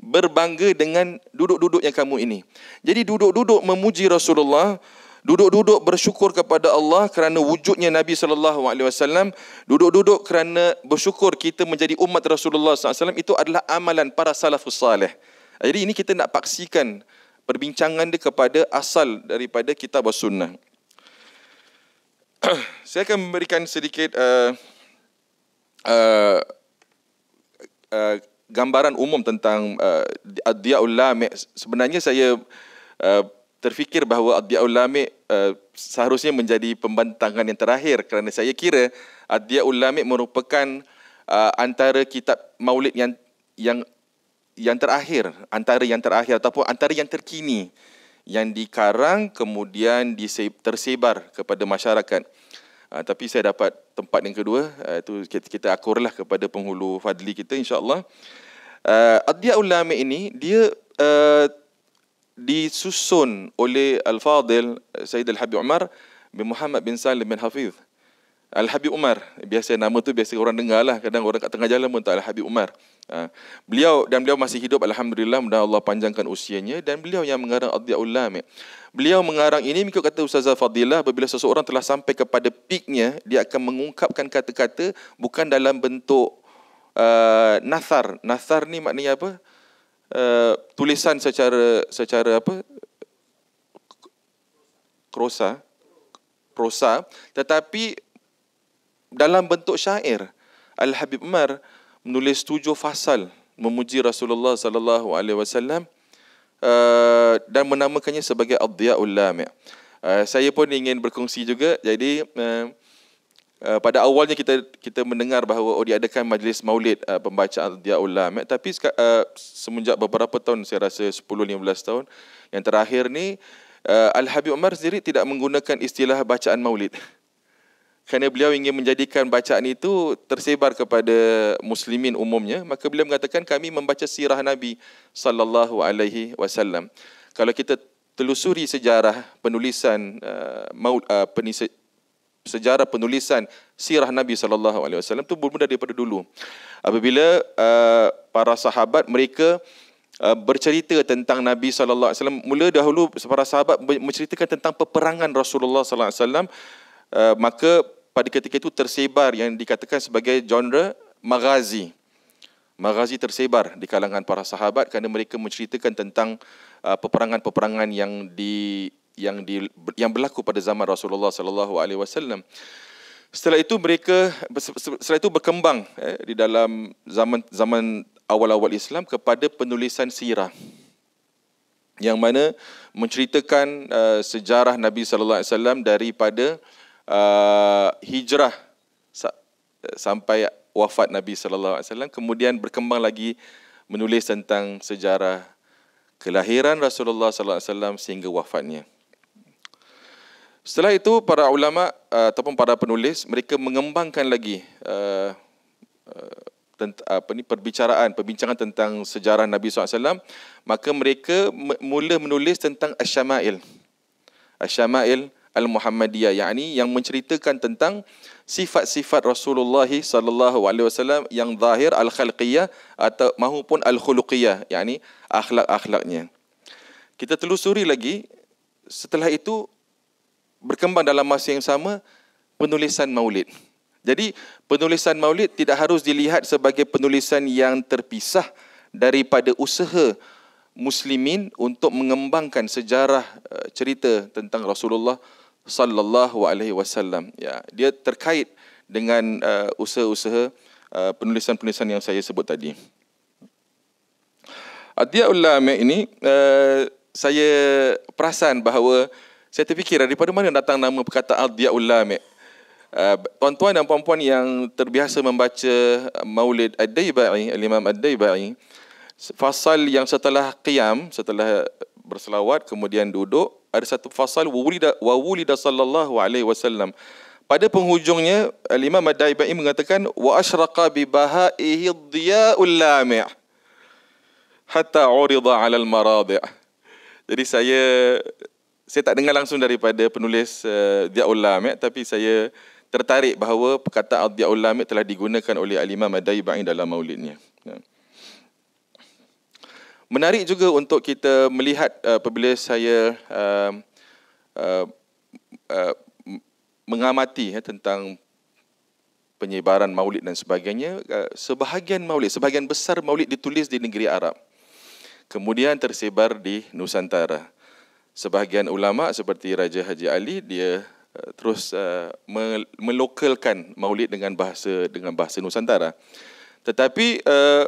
berbangga dengan duduk-duduk yang kamu ini. Jadi duduk-duduk memuji Rasulullah duduk-duduk bersyukur kepada Allah kerana wujudnya Nabi sallallahu alaihi wasallam, duduk-duduk kerana bersyukur kita menjadi umat Rasulullah S.A.W. itu adalah amalan para salafus saleh. Jadi ini kita nak paksikan perbincangan dia kepada asal daripada kitab sunnah. Saya akan memberikan sedikit uh, uh, uh, gambaran umum tentang uh, Adiyaul Sebenarnya saya uh, terfikir bahawa Adia Ulami uh, seharusnya menjadi pembantangan yang terakhir kerana saya kira Adia Ulami merupakan uh, antara kitab Maulid yang yang yang terakhir antara yang terakhir ataupun antara yang terkini yang dikarang kemudian tersebar kepada masyarakat. Uh, tapi saya dapat tempat yang kedua itu uh, kita, kita akurlah kepada penghulu Fadli kita insyaallah. Uh, Adia Ulami ini dia uh, disusun oleh Al-Fadil eh, Sayyid Al-Habib Umar bin Muhammad bin Salim bin Hafiz. Al-Habib Umar, biasa nama tu biasa orang dengar lah. Kadang orang kat tengah jalan pun tak Al-Habib Umar. Ha. Beliau dan beliau masih hidup Alhamdulillah. Mudah Allah panjangkan usianya. Dan beliau yang mengarang Adiyah Ulami. Beliau mengarang ini mengikut kata Ustazah Fadilah. Bila seseorang telah sampai kepada peaknya, dia akan mengungkapkan kata-kata bukan dalam bentuk uh, eh, nasar Nathar ni maknanya apa? Eh, tulisan secara secara apa prosa prosa tetapi dalam bentuk syair Al Habib Umar menulis tujuh fasal memuji Rasulullah sallallahu alaihi wasallam eh, dan menamakannya sebagai Adhiyaul Lami'. Uh, saya pun ingin berkongsi juga jadi uh, Eh, pada awalnya kita kita mendengar bahawa oh diadakan majlis maulid uh, eh, pembacaan dia ulama eh, tapi uh, semenjak beberapa tahun saya rasa 10 15 tahun yang terakhir ni uh, Al Habib Umar sendiri tidak menggunakan istilah bacaan maulid kerana beliau ingin menjadikan bacaan itu tersebar kepada muslimin umumnya maka beliau mengatakan kami membaca sirah nabi sallallahu alaihi wasallam kalau kita telusuri sejarah penulisan uh, maul, uh, penisa, sejarah penulisan sirah Nabi sallallahu alaihi wasallam tu bermula daripada dulu. Apabila uh, para sahabat mereka uh, bercerita tentang Nabi sallallahu alaihi wasallam mula dahulu para sahabat menceritakan tentang peperangan Rasulullah sallallahu alaihi wasallam uh, maka pada ketika itu tersebar yang dikatakan sebagai genre maghazi. Maghazi tersebar di kalangan para sahabat kerana mereka menceritakan tentang uh, peperangan-peperangan yang di yang di, yang berlaku pada zaman Rasulullah sallallahu alaihi wasallam. Setelah itu mereka setelah itu berkembang eh, di dalam zaman zaman awal-awal Islam kepada penulisan sirah yang mana menceritakan uh, sejarah Nabi sallallahu alaihi wasallam daripada uh, hijrah sa- eh, sampai wafat Nabi sallallahu alaihi wasallam kemudian berkembang lagi menulis tentang sejarah kelahiran Rasulullah sallallahu alaihi wasallam sehingga wafatnya Setelah itu para ulama uh, ataupun para penulis mereka mengembangkan lagi uh, uh, apa ni perbicaraan perbincangan tentang sejarah Nabi SAW maka mereka mula menulis tentang asy-syama'il. Asy-syama'il al-Muhammadiyah yakni yang menceritakan tentang sifat-sifat Rasulullah sallallahu alaihi wasallam yang zahir al-khalqiyah atau mahupun al-khuluqiyah yakni akhlak-akhlaknya. Kita telusuri lagi setelah itu berkembang dalam masa yang sama penulisan maulid. Jadi penulisan maulid tidak harus dilihat sebagai penulisan yang terpisah daripada usaha muslimin untuk mengembangkan sejarah eh, cerita tentang Rasulullah sallallahu alaihi wasallam. Ya, dia terkait dengan uh, usaha-usaha eh, penulisan-penulisan yang saya sebut tadi. Adiyah ulama ini saya perasan bahawa saya terfikir daripada mana datang nama perkataan Adiyaul Lamik. Uh, eh, tuan-tuan dan puan-puan yang terbiasa membaca Maulid Ad-Daibai, Imam Ad-Daibai, fasal yang setelah qiyam, setelah berselawat kemudian duduk, ada satu fasal wulida wa wulida sallallahu alaihi wasallam. Pada penghujungnya Imam Ad-Daibai mengatakan wa asyraqa bi baha'ihi dhiya'ul lami' hatta 'urida 'ala al-maradi'. Jadi saya saya tak dengar langsung daripada penulis uh, eh, Dia Ulam ya, tapi saya tertarik bahawa perkataan Dia Ulam ya, telah digunakan oleh Alimah Madai Ba'in dalam maulidnya. Ya. Menarik juga untuk kita melihat eh, apabila saya uh, uh, uh, mengamati ya, tentang penyebaran maulid dan sebagainya, uh, sebahagian maulid, sebahagian besar maulid ditulis di negeri Arab. Kemudian tersebar di Nusantara sebahagian ulama seperti Raja Haji Ali dia eh, terus eh, melokalkan maulid dengan bahasa dengan bahasa nusantara tetapi eh,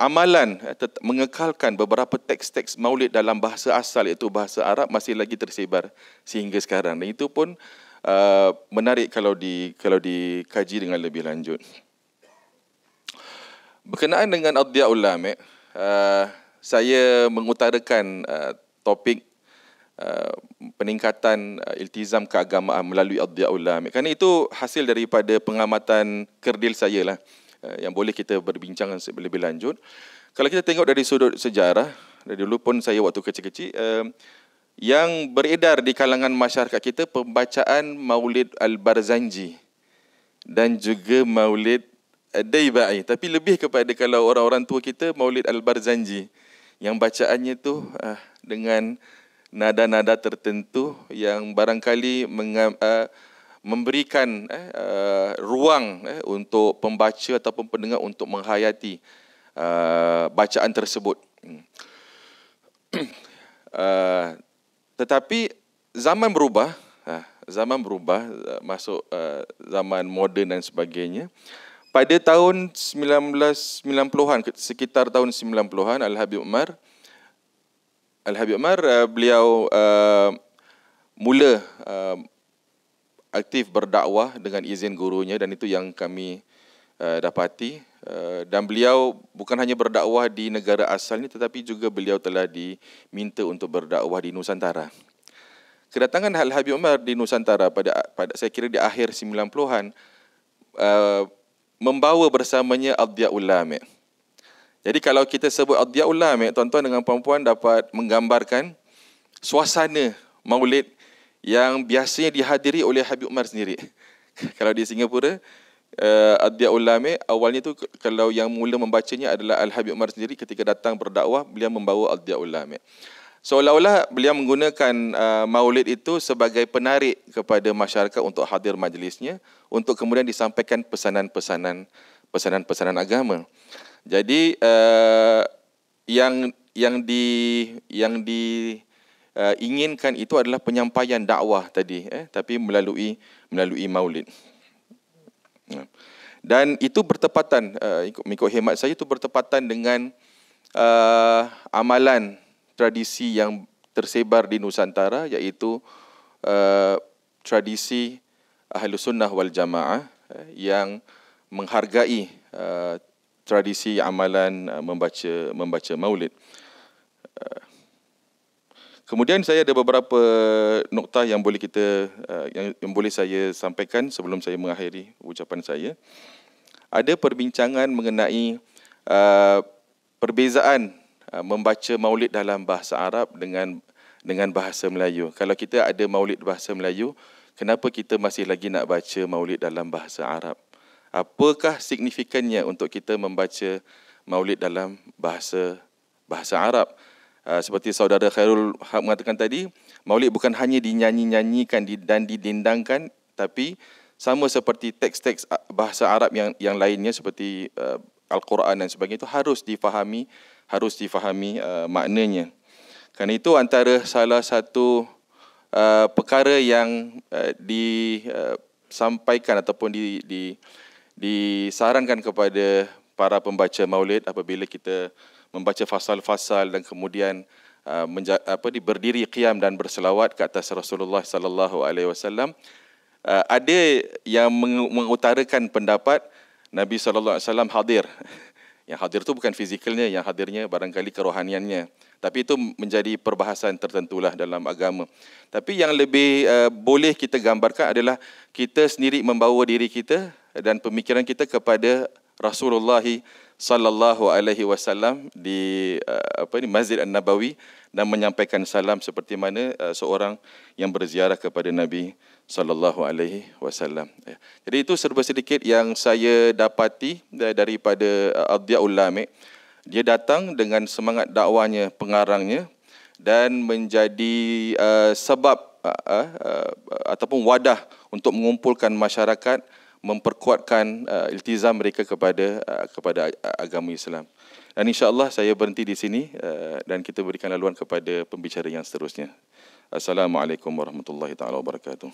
amalan mengekalkan beberapa teks-teks maulid dalam bahasa asal iaitu bahasa Arab masih lagi tersebar sehingga sekarang dan itu pun menarik kalau di kalau dikaji dengan lebih lanjut berkenaan dengan adya ulama saya mengutarakan uh, topik uh, peningkatan uh, iltizam keagamaan melalui adhiyaul lam. Kerana itu hasil daripada pengamatan kerdil saya lah uh, yang boleh kita berbincang lebih lanjut. Kalau kita tengok dari sudut sejarah, dari dulu pun saya waktu kecil-kecil, uh, yang beredar di kalangan masyarakat kita pembacaan Maulid Al-Barzanji dan juga Maulid Daibai. Tapi lebih kepada kalau orang-orang tua kita Maulid Al-Barzanji yang bacaannya tu uh, dengan nada-nada tertentu yang barangkali mengam, uh, memberikan uh, ruang uh, untuk pembaca ataupun pendengar untuk menghayati uh, bacaan tersebut. Uh, tetapi zaman berubah, uh, zaman berubah uh, masuk uh, zaman moden dan sebagainya. Uh, pada tahun 1990-an sekitar tahun 1990 an Al-Habib Umar Al-Habib Umar uh, beliau uh, mula uh, aktif berdakwah dengan izin gurunya dan itu yang kami uh, dapati uh, dan beliau bukan hanya berdakwah di negara asalnya tetapi juga beliau telah diminta untuk berdakwah di Nusantara. Kedatangan Al-Habib Umar di Nusantara pada pada saya kira di akhir 90-an uh, membawa bersamanya adya'ul lami. Jadi kalau kita sebut adya'ul lami, tuan-tuan dengan puan-puan dapat menggambarkan suasana maulid yang biasanya dihadiri oleh Habib Umar sendiri. kalau di Singapura, uh, adya'ul lami awalnya tu kalau yang mula membacanya adalah Al-Habib Umar sendiri ketika datang berdakwah, beliau membawa adya'ul lami seolah-olah beliau menggunakan uh, maulid itu sebagai penarik kepada masyarakat untuk hadir majlisnya untuk kemudian disampaikan pesanan-pesanan pesanan-pesanan agama. Jadi uh, yang yang di yang di uh, inginkan itu adalah penyampaian dakwah tadi eh tapi melalui melalui maulid. Ya. Dan itu bertepatan uh, ikut, ikut hemat saya itu bertepatan dengan uh, amalan tradisi yang tersebar di Nusantara iaitu uh, tradisi Ahlus Sunnah wal Jamaah eh, yang menghargai uh, tradisi amalan membaca membaca maulid. Kemudian saya ada beberapa nokta yang boleh kita yang, yang boleh saya sampaikan sebelum saya mengakhiri ucapan saya. Ada perbincangan mengenai uh, perbezaan Uh, membaca maulid dalam bahasa Arab dengan dengan bahasa Melayu. Kalau kita ada maulid bahasa Melayu, kenapa kita masih lagi nak baca maulid dalam bahasa Arab? Apakah signifikannya untuk kita membaca maulid dalam bahasa bahasa Arab? Uh, seperti saudara Khairul Haq mengatakan tadi, maulid bukan hanya dinyanyi-nyanyikan dan didendangkan, tapi sama seperti teks-teks uh, bahasa Arab yang yang lainnya seperti Al-Quran dan sebagainya itu harus difahami harus difahami uh, maknanya. Kerana itu antara salah satu uh, perkara yang uh, disampaikan uh, ataupun di, di, disarankan kepada para pembaca maulid apabila kita membaca fasal-fasal dan kemudian uh, menja- apa di berdiri qiam dan berselawat ke atas Rasulullah sallallahu alaihi wasallam uh, ada yang mengutarakan pendapat Nabi sallallahu alaihi wasallam hadir Yang hadir itu bukan fizikalnya, yang hadirnya barangkali kerohaniannya. Tapi itu menjadi perbahasan tertentulah dalam agama. Tapi yang lebih uh, boleh kita gambarkan adalah kita sendiri membawa diri kita dan pemikiran kita kepada Rasulullah sallallahu alaihi wasallam di uh, apa ni Masjid An-Nabawi dan menyampaikan salam seperti mana uh, seorang yang berziarah kepada Nabi sallallahu alaihi wasallam. Ya. Jadi itu serba sedikit yang saya dapati daripada uh, Adiyaul Lamik. Dia datang dengan semangat dakwanya, pengarangnya dan menjadi uh, sebab uh, uh, uh, ataupun wadah untuk mengumpulkan masyarakat memperkuatkan uh, iltizam mereka kepada uh, kepada agama Islam. Dan insya-Allah saya berhenti di sini uh, dan kita berikan laluan kepada pembicara yang seterusnya. Assalamualaikum warahmatullahi taala wabarakatuh.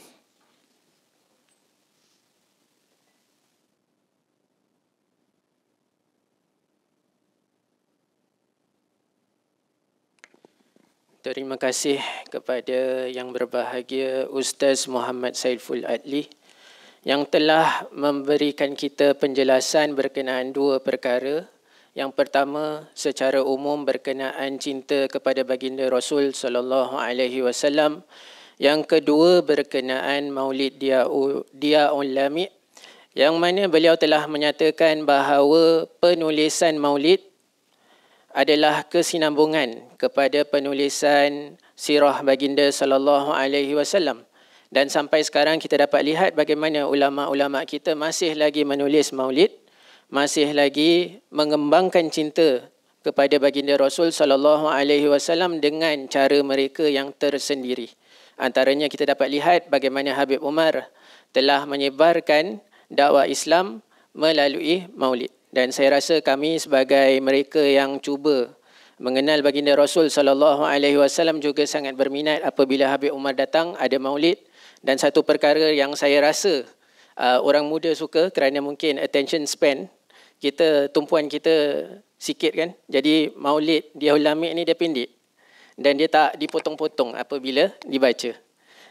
Terima kasih kepada yang berbahagia Ustaz Muhammad Saiful Adli yang telah memberikan kita penjelasan berkenaan dua perkara. Yang pertama, secara umum berkenaan cinta kepada baginda Rasul sallallahu alaihi wasallam. Yang kedua, berkenaan Maulid Dia Dia Ulami yang mana beliau telah menyatakan bahawa penulisan Maulid adalah kesinambungan kepada penulisan sirah baginda sallallahu alaihi wasallam dan sampai sekarang kita dapat lihat bagaimana ulama-ulama kita masih lagi menulis maulid masih lagi mengembangkan cinta kepada baginda Rasul sallallahu alaihi wasallam dengan cara mereka yang tersendiri. Antaranya kita dapat lihat bagaimana Habib Umar telah menyebarkan dakwah Islam melalui Maulid dan saya rasa kami sebagai mereka yang cuba mengenal baginda Rasul sallallahu alaihi wasallam juga sangat berminat apabila Habib Umar datang ada maulid dan satu perkara yang saya rasa uh, orang muda suka kerana mungkin attention span kita tumpuan kita sikit kan jadi maulid dia ulamik ni dia pendek dan dia tak dipotong-potong apabila dibaca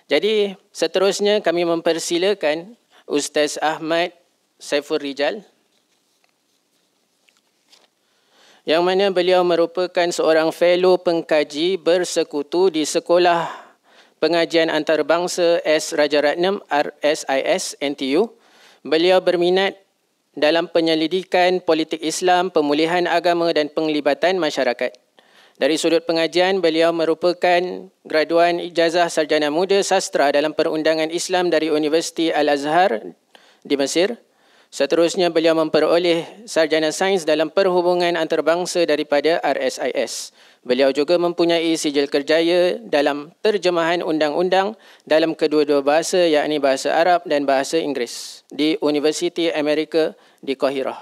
jadi seterusnya kami mempersilakan Ustaz Ahmad Saiful Rijal yang mana beliau merupakan seorang fellow pengkaji bersekutu di Sekolah Pengajian Antarabangsa S. Rajaratnam RSIS NTU. Beliau berminat dalam penyelidikan politik Islam, pemulihan agama dan penglibatan masyarakat. Dari sudut pengajian, beliau merupakan graduan ijazah sarjana muda sastra dalam perundangan Islam dari Universiti Al-Azhar di Mesir Seterusnya beliau memperoleh sarjana sains dalam perhubungan antarabangsa daripada RSIS. Beliau juga mempunyai sijil kerjaya dalam terjemahan undang-undang dalam kedua-dua bahasa yakni bahasa Arab dan bahasa Inggeris di University Amerika di Kohirah.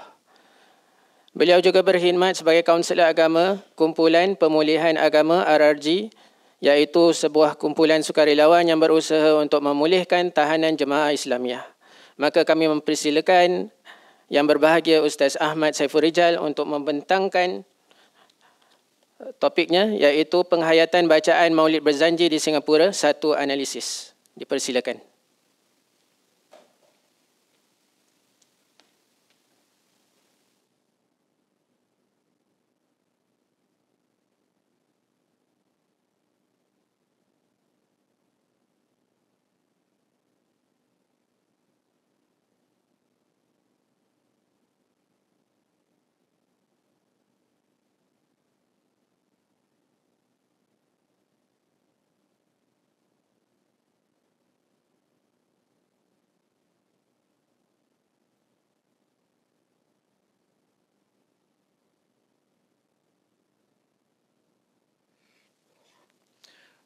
Beliau juga berkhidmat sebagai kaunselor agama Kumpulan Pemulihan Agama RRG iaitu sebuah kumpulan sukarelawan yang berusaha untuk memulihkan tahanan jemaah Islamiah maka kami mempersilakan yang berbahagia Ustaz Ahmad Saiful Rijal untuk membentangkan eh, topiknya iaitu penghayatan bacaan Maulid Berzanji di Singapura satu analisis. Dipersilakan.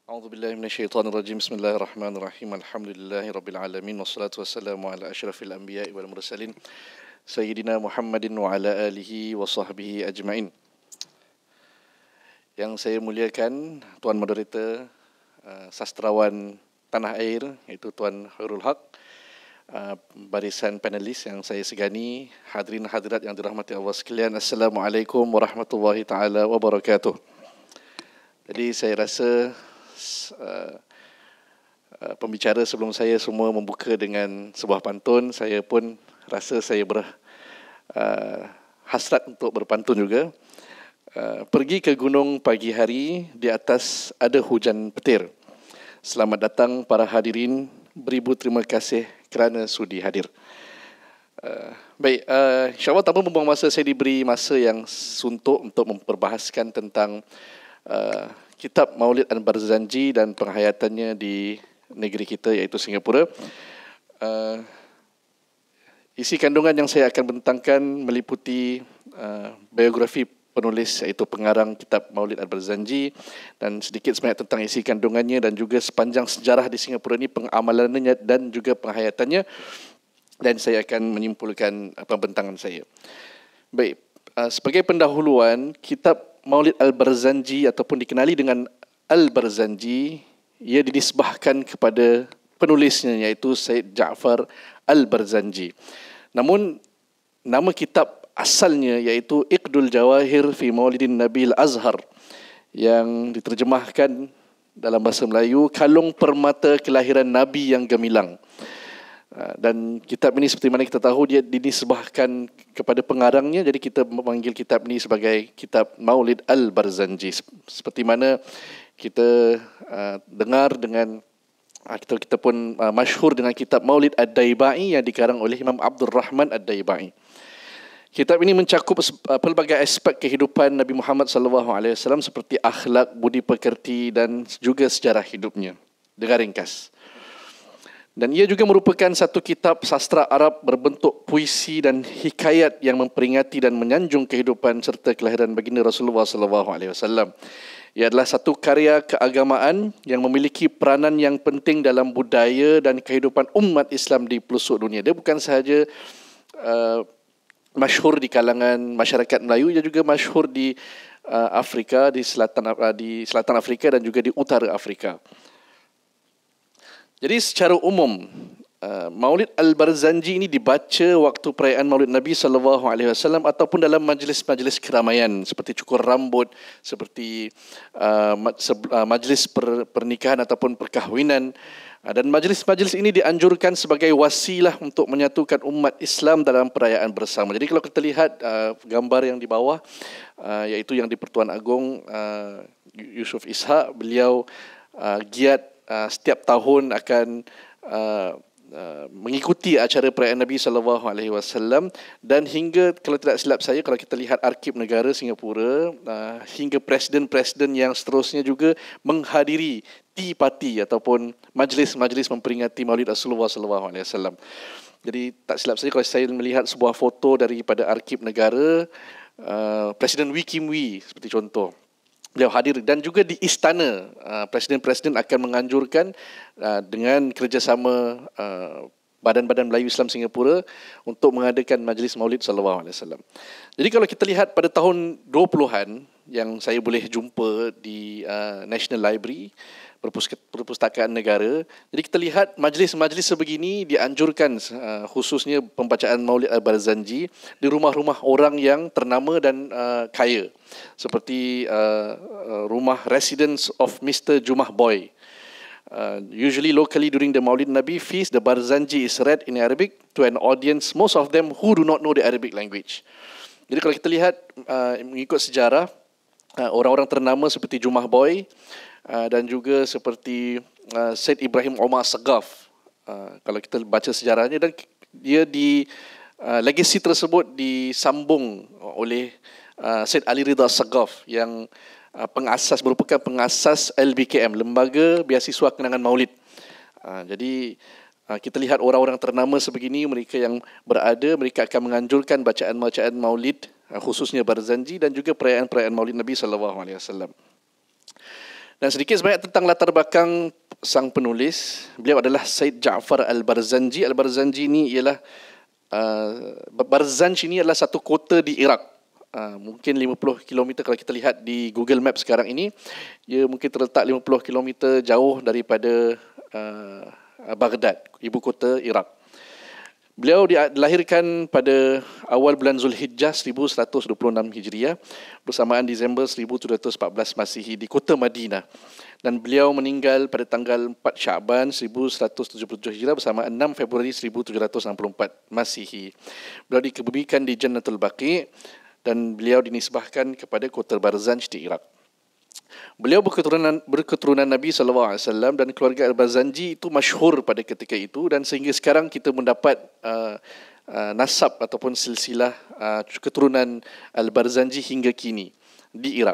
أعوذ بالله من الشيطان الرجيم بسم الله الرحمن الرحيم الحمد لله رب العالمين والصلاة والسلام على أشرف الأنبياء والمرسلين سيدنا محمد وعلى آله وصحبه yang saya muliakan Tuan Moderator eh, Sastrawan Tanah Air iaitu Tuan Hurul Haq eh, barisan panelis yang saya segani hadirin hadirat yang dirahmati Allah sekalian Assalamualaikum warahmatullahi taala wabarakatuh. Jadi saya rasa Uh, uh, pembicara sebelum saya semua membuka dengan sebuah pantun, saya pun rasa saya ber uh, hasrat untuk berpantun juga. Uh, pergi ke gunung pagi hari di atas ada hujan petir. Selamat datang para hadirin, beribu terima kasih kerana sudi hadir. Uh, baik, uh, insyaAllah tanpa membuang masa, saya diberi masa yang suntuk untuk memperbahaskan tentang uh, kitab Maulid Al-Barzanji dan penghayatannya di negeri kita iaitu Singapura. Uh, isi kandungan yang saya akan bentangkan meliputi uh, biografi penulis iaitu pengarang kitab Maulid Al-Barzanji dan sedikit sebanyak tentang isi kandungannya dan juga sepanjang sejarah di Singapura ini pengamalannya dan juga penghayatannya dan saya akan menyimpulkan eh, pembentangan saya. Baik, uh, sebagai pendahuluan, kitab Maulid Al-Barzanji ataupun dikenali dengan Al-Barzanji ia dinisbahkan kepada penulisnya iaitu Syed Ja'far Al-Barzanji. Namun nama kitab asalnya iaitu Iqdul Jawahir fi Maulidin Nabi Al-Azhar yang diterjemahkan dalam bahasa Melayu kalung permata kelahiran Nabi yang gemilang. Ah, dan kitab ini seperti mana kita tahu dia dinisbahkan kepada pengarangnya jadi kita memanggil kitab ini sebagai kitab Maulid Al-Barzanji seperti mana kita ah, dengar dengan ah, atau kita pun masyhur dengan kitab Maulid Ad-Daibai yang dikarang oleh Imam Abdul Rahman Ad-Daibai Kitab ini mencakup pelbagai aspek kehidupan Nabi Muhammad SAW seperti akhlak, budi pekerti dan juga sejarah hidupnya. Dengar ringkas. Dan ia juga merupakan satu kitab sastra Arab berbentuk puisi dan hikayat yang memperingati dan menyanjung kehidupan serta kelahiran baginda Rasulullah SAW. Ia adalah satu karya keagamaan yang memiliki peranan yang penting dalam budaya dan kehidupan umat Islam di pelosok dunia. Dia bukan sahaja uh, masyhur di kalangan masyarakat Melayu, ia juga masyhur di uh, Afrika, di selatan uh, di selatan Afrika dan juga di utara Afrika. Jadi secara umum eh, Maulid Al-Barzanji ini dibaca waktu perayaan Maulid Nabi sallallahu alaihi wasallam ataupun dalam majlis-majlis keramaian seperti cukur rambut, seperti eh, eh, majlis pernikahan ataupun perkahwinan dan majlis-majlis ini dianjurkan sebagai wasilah untuk menyatukan umat Islam dalam perayaan bersama. Jadi kalau kita lihat gambar yang di bawah iaitu yang di Pertuan Agong Yusuf Ishak, beliau giat Uh, setiap tahun akan uh, uh, mengikuti acara perayaan Nabi sallallahu alaihi wasallam dan hingga kalau tidak silap saya kalau kita lihat arkib negara Singapura uh, hingga presiden-presiden yang seterusnya juga menghadiri tea party ataupun majlis-majlis memperingati Maulid Rasulullah sallallahu alaihi wasallam. Jadi tak silap saya kalau saya melihat sebuah foto daripada arkib negara uh, Presiden Wee Kim Wee seperti contoh beliau hadir dan juga di istana uh, presiden-presiden akan menganjurkan uh, dengan kerjasama uh, badan-badan Melayu Islam Singapura untuk mengadakan majlis Maulid sallallahu alaihi wasallam. Jadi kalau kita lihat pada tahun 20-an yang saya boleh jumpa di National Library perpustakaan negara. Jadi kita lihat majlis-majlis sebegini dianjurkan uh, khususnya pembacaan Maulid Al-Barzanji di rumah-rumah orang yang ternama dan uh, kaya. Seperti uh, uh, rumah residence of Mr. Jumah Boy. Uh, usually locally during the Maulid Nabi feast, the Barzanji is read in Arabic to an audience, most of them who do not know the Arabic language. Jadi kalau kita lihat uh, mengikut sejarah, Ah, orang-orang ternama seperti Jumah Boy ah, dan juga seperti ah, Said Ibrahim Omar Segaf kalau kita baca sejarahnya dan dia di legasi tersebut disambung oleh Said Ali Ridha Segaf yang pengasas merupakan pengasas LBKM Lembaga Biasiswa Kenangan Maulid. jadi kita lihat orang-orang ternama sebegini mereka yang berada mereka akan menganjurkan bacaan-bacaan Maulid Eh, khususnya Barzanji dan juga perayaan-perayaan Maulid Nabi sallallahu alaihi wasallam. Dan sedikit sebanyak tentang latar belakang sang penulis, beliau adalah Syed Jaafar Al-Barzanji. Al-Barzanji ini ialah uh, eh, Barzanj ini adalah satu kota di Iraq. Uh, mungkin 50 km kalau kita lihat di Google Maps sekarang ini, ia mungkin terletak 50 km jauh daripada uh, Baghdad, ibu kota Iraq. Beliau dilahirkan pada awal bulan Zulhijjah 1126 Hijriah bersamaan Disember 1714 Masihi di kota Madinah. Dan beliau meninggal pada tanggal 4 Syaban 1177 Hijriah bersamaan 6 Februari 1764 Masihi. Beliau dikebumikan di Jannatul Baqi dan beliau dinisbahkan kepada kota Barzanj di Iraq. Beliau berketurunan berketurunan Nabi sallallahu alaihi wasallam dan keluarga Al-Bazanji itu masyhur pada ketika itu dan sehingga sekarang kita mendapat uh, uh nasab ataupun silsilah uh, keturunan Al-Barzanji hingga kini di Iraq.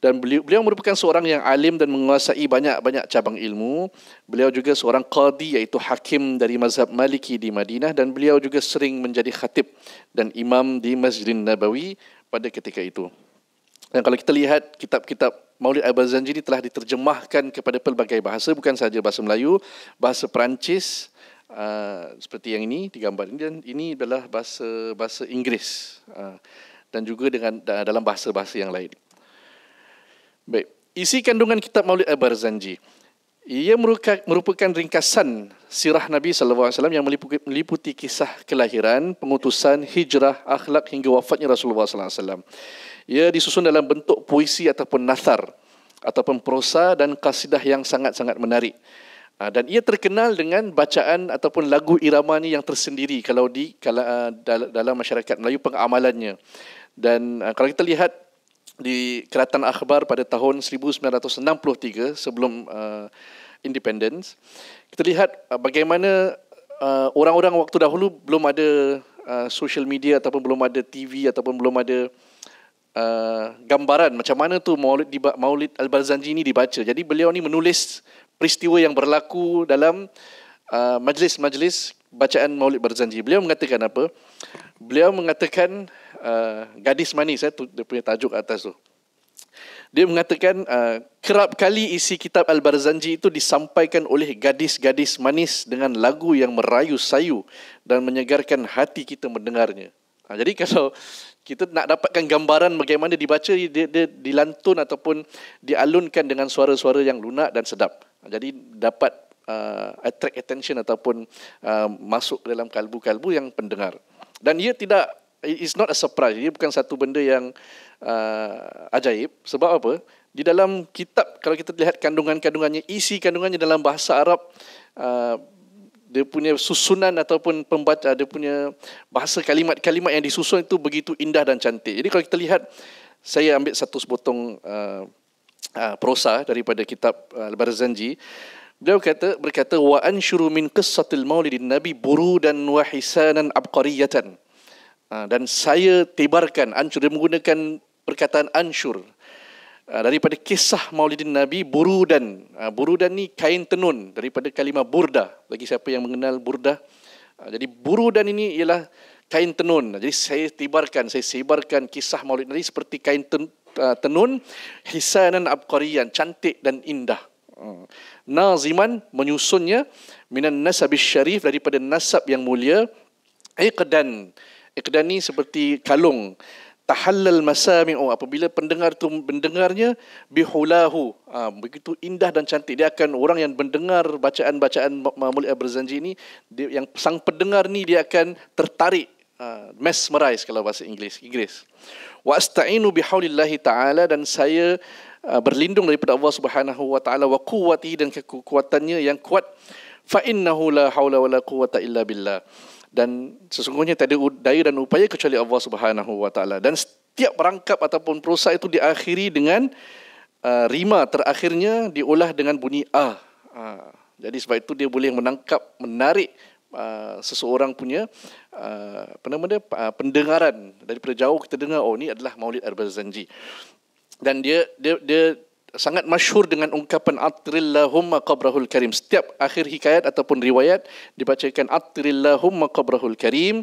Dan beliau, beliau merupakan seorang yang alim dan menguasai banyak-banyak cabang ilmu. Beliau juga seorang qadi iaitu hakim dari mazhab Maliki di Madinah dan beliau juga sering menjadi khatib dan imam di Masjid Nabawi pada ketika itu. Dan kalau kita lihat kitab-kitab Maulid Al-Barzanji ini telah diterjemahkan kepada pelbagai bahasa, bukan sahaja bahasa Melayu, bahasa Perancis, Uh, seperti yang ini digambar ini dan ini adalah bahasa bahasa Inggeris uh, dan juga dengan dalam bahasa-bahasa yang lain. Baik, isi kandungan kitab Maulid Al-Barzanji. Ia merupakan ringkasan sirah Nabi sallallahu alaihi wasallam yang meliputi, meliputi kisah kelahiran, pengutusan, hijrah, akhlak hingga wafatnya Rasulullah sallallahu alaihi wasallam. Ia disusun dalam bentuk puisi ataupun nathar ataupun prosa dan kasidah yang sangat-sangat menarik. Ah, dan ia terkenal dengan bacaan ataupun lagu irama ini yang tersendiri kalau di kalau, ah, dalam masyarakat Melayu pengamalannya. Dan ah, kalau kita lihat di Keratan Akhbar pada tahun 1963 sebelum uh, independence, kita lihat bagaimana uh, orang-orang waktu dahulu belum ada uh, social media ataupun belum ada TV ataupun belum ada Uh, gambaran macam mana tu Maulid dibak Maulid Al-Barzanji ni dibaca. Jadi beliau ni menulis peristiwa yang berlaku dalam uh, majlis-majlis bacaan Maulid Barzanji. Beliau mengatakan apa? Beliau mengatakan uh, gadis manis eh tu dia punya tajuk atas tu. Dia mengatakan uh, kerap kali isi kitab Al-Barzanji itu disampaikan oleh gadis-gadis manis dengan lagu yang merayu sayu dan menyegarkan hati kita mendengarnya. Uh, jadi kalau kita nak dapatkan gambaran bagaimana dibaca dia, dia dilantun ataupun dialunkan dengan suara-suara yang lunak dan sedap. Jadi dapat uh, attract attention ataupun uh, masuk dalam kalbu-kalbu yang pendengar. Dan ia tidak is not a surprise. Ia bukan satu benda yang uh, ajaib. Sebab apa? Di dalam kitab kalau kita lihat kandungan-kandungannya, isi kandungannya dalam bahasa Arab uh, dia punya susunan ataupun pembaca dia punya bahasa kalimat-kalimat yang disusun itu begitu indah dan cantik. Jadi kalau kita lihat saya ambil satu sepotong uh, uh, prosa daripada kitab uh, Al-Barzanji. Beliau kata berkata wa ansyuru min qissatil maulidin nabi buru dan wahisanan abqariyatan. Uh, dan saya tebarkan anshur dia menggunakan perkataan anshur. Ah, daripada kisah Maulidin Nabi Burudan. Ah, burudan ni kain tenun daripada kalimah burda. Lagi siapa yang mengenal burda? Ah, jadi burudan ini ialah kain tenun. Jadi saya tibarkan, saya sebarkan kisah Maulidin Nabi seperti kain tenun hisanan abqarian, cantik dan indah. Hmm. Naziman menyusunnya minan nasab syarif daripada nasab yang mulia. Iqdan. Iqdan ni seperti kalung tahallal masami'u apabila pendengar tu mendengarnya bihulahu ha, begitu indah dan cantik dia akan orang yang mendengar bacaan-bacaan Mulia Berzanji ini dia, yang sang pendengar ni dia akan tertarik ha, mesmerize kalau bahasa Inggeris Inggeris wa astainu bihaulillahi taala dan saya uh, berlindung daripada Allah Subhanahu wa taala wa quwwatihi dan kekuatannya yang kuat fa innahu la haula wala quwwata illa billah dan sesungguhnya tiada daya dan upaya kecuali Allah Subhanahu wa taala dan setiap rangkap ataupun perusahaan itu diakhiri dengan uh, rima terakhirnya diolah dengan bunyi a uh, jadi sebab itu dia boleh menangkap menarik uh, seseorang punya uh, apa uh, nama dia uh, pendengaran daripada jauh kita dengar oh ini adalah Maulid Arba dan dia dia dia sangat masyhur dengan ungkapan atrillahumma qabrahul karim setiap akhir hikayat ataupun riwayat dibacakan atrillahumma qabrahul karim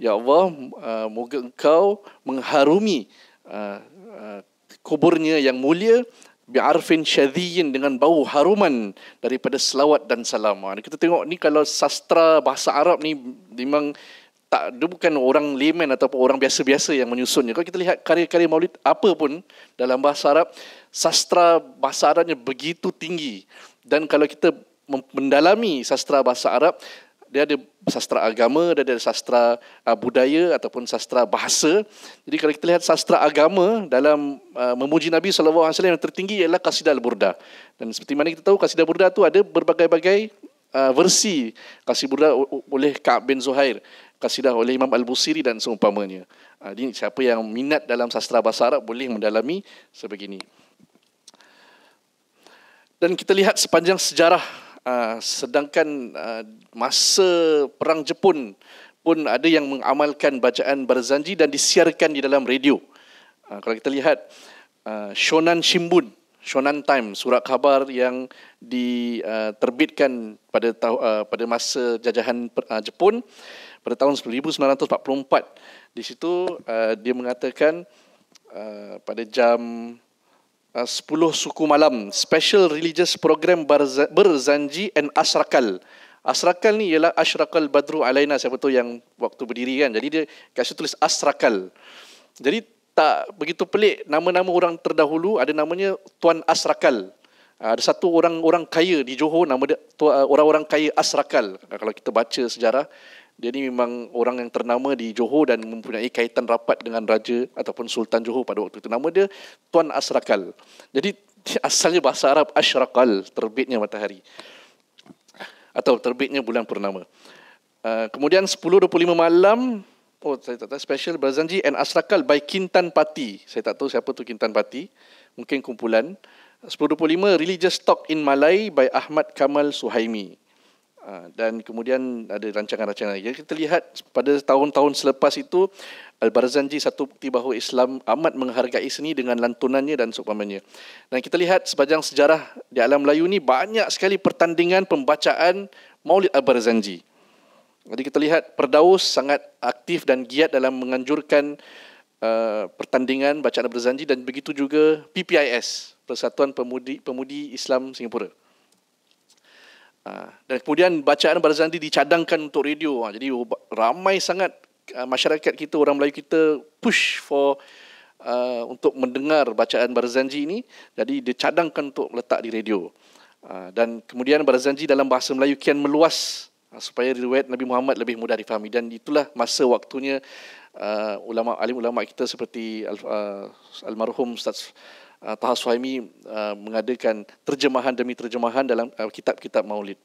ya Allah uh, moga engkau mengharumi uh, uh, kuburnya yang mulia bi'arfin syadhiyin dengan bau haruman daripada selawat dan salam. Ha, kita tengok ni kalau sastra bahasa Arab ni memang tak dia bukan orang layman ataupun orang biasa-biasa yang menyusunnya. Kalau kita lihat karya-karya Maulid apa pun dalam bahasa Arab, sastra bahasa Arabnya begitu tinggi. Dan kalau kita mendalami sastra bahasa Arab, dia ada sastra agama, dia ada sastra uh, budaya ataupun sastra bahasa. Jadi kalau kita lihat sastra agama dalam uh, memuji Nabi saw yang tertinggi ialah qasidah al-burda. Dan seperti mana kita tahu qasidah burda itu ada berbagai-bagai uh, versi qasidah burda oleh Ka'b bin Zuhair kasidah oleh Imam Al-Busiri dan seumpamanya. Ah, jadi siapa yang minat dalam sastra bahasa Arab boleh mendalami sebegini. Dan kita lihat sepanjang sejarah ah, sedangkan ah, masa perang Jepun pun ada yang mengamalkan bacaan Barzanji dan disiarkan di dalam radio. Kalau kita lihat Shonan Shimbun Shonan Times surat khabar yang diterbitkan uh, pada tahu, uh, pada masa jajahan uh, Jepun pada tahun 1944 di situ dia mengatakan pada jam 10 suku malam special religious program berzanji and asrakal asrakal ni ialah asrakal badru alaina siapa tu yang waktu berdiri kan jadi dia kat situ tulis asrakal jadi tak begitu pelik nama-nama orang terdahulu ada namanya Tuan Asrakal. Ada satu orang orang kaya di Johor nama dia orang-orang kaya Asrakal. Kalau kita baca sejarah, dia ni memang orang yang ternama di Johor dan mempunyai kaitan rapat dengan raja ataupun sultan Johor pada waktu itu. Nama dia Tuan Asrakal. Jadi asalnya bahasa Arab Asrakal, terbitnya matahari. Atau terbitnya bulan purnama. Uh, kemudian 10.25 malam Oh, saya tak tahu. Special Barzanji and Asrakal by Kintan Pati. Saya tak tahu siapa tu Kintan Pati. Mungkin kumpulan. 10.25 Religious Talk in Malay by Ahmad Kamal Suhaimi. Ah, dan kemudian ada rancangan-rancangan lagi. Kita lihat pada tahun-tahun selepas itu, Al-Barzanji satu bukti bahawa Islam amat menghargai seni dengan lantunannya dan seumpamanya. Dan kita lihat sepanjang sejarah di alam Melayu ini, banyak sekali pertandingan pembacaan Maulid Al-Barzanji. Jadi kita lihat Perdaus sangat aktif dan giat dalam menganjurkan uh, pertandingan bacaan berzanji dan begitu juga PPIS, Persatuan Pemudi, Pemudi Islam Singapura. Uh, dan kemudian bacaan Barzandi dicadangkan untuk radio. Ah, jadi ramai sangat uh, masyarakat kita, orang Melayu kita push for uh, untuk mendengar bacaan Barzanji ini. Jadi dicadangkan untuk letak di radio. Uh, dan kemudian Barzanji dalam bahasa Melayu kian meluas Ah, supaya riwayat Nabi Muhammad lebih mudah difahami dan itulah masa waktunya uh, ulama alim ulama kita seperti al, uh, almarhum Ustaz Taha Suhaimi uh, mengadakan terjemahan demi terjemahan dalam uh, kitab-kitab Maulid.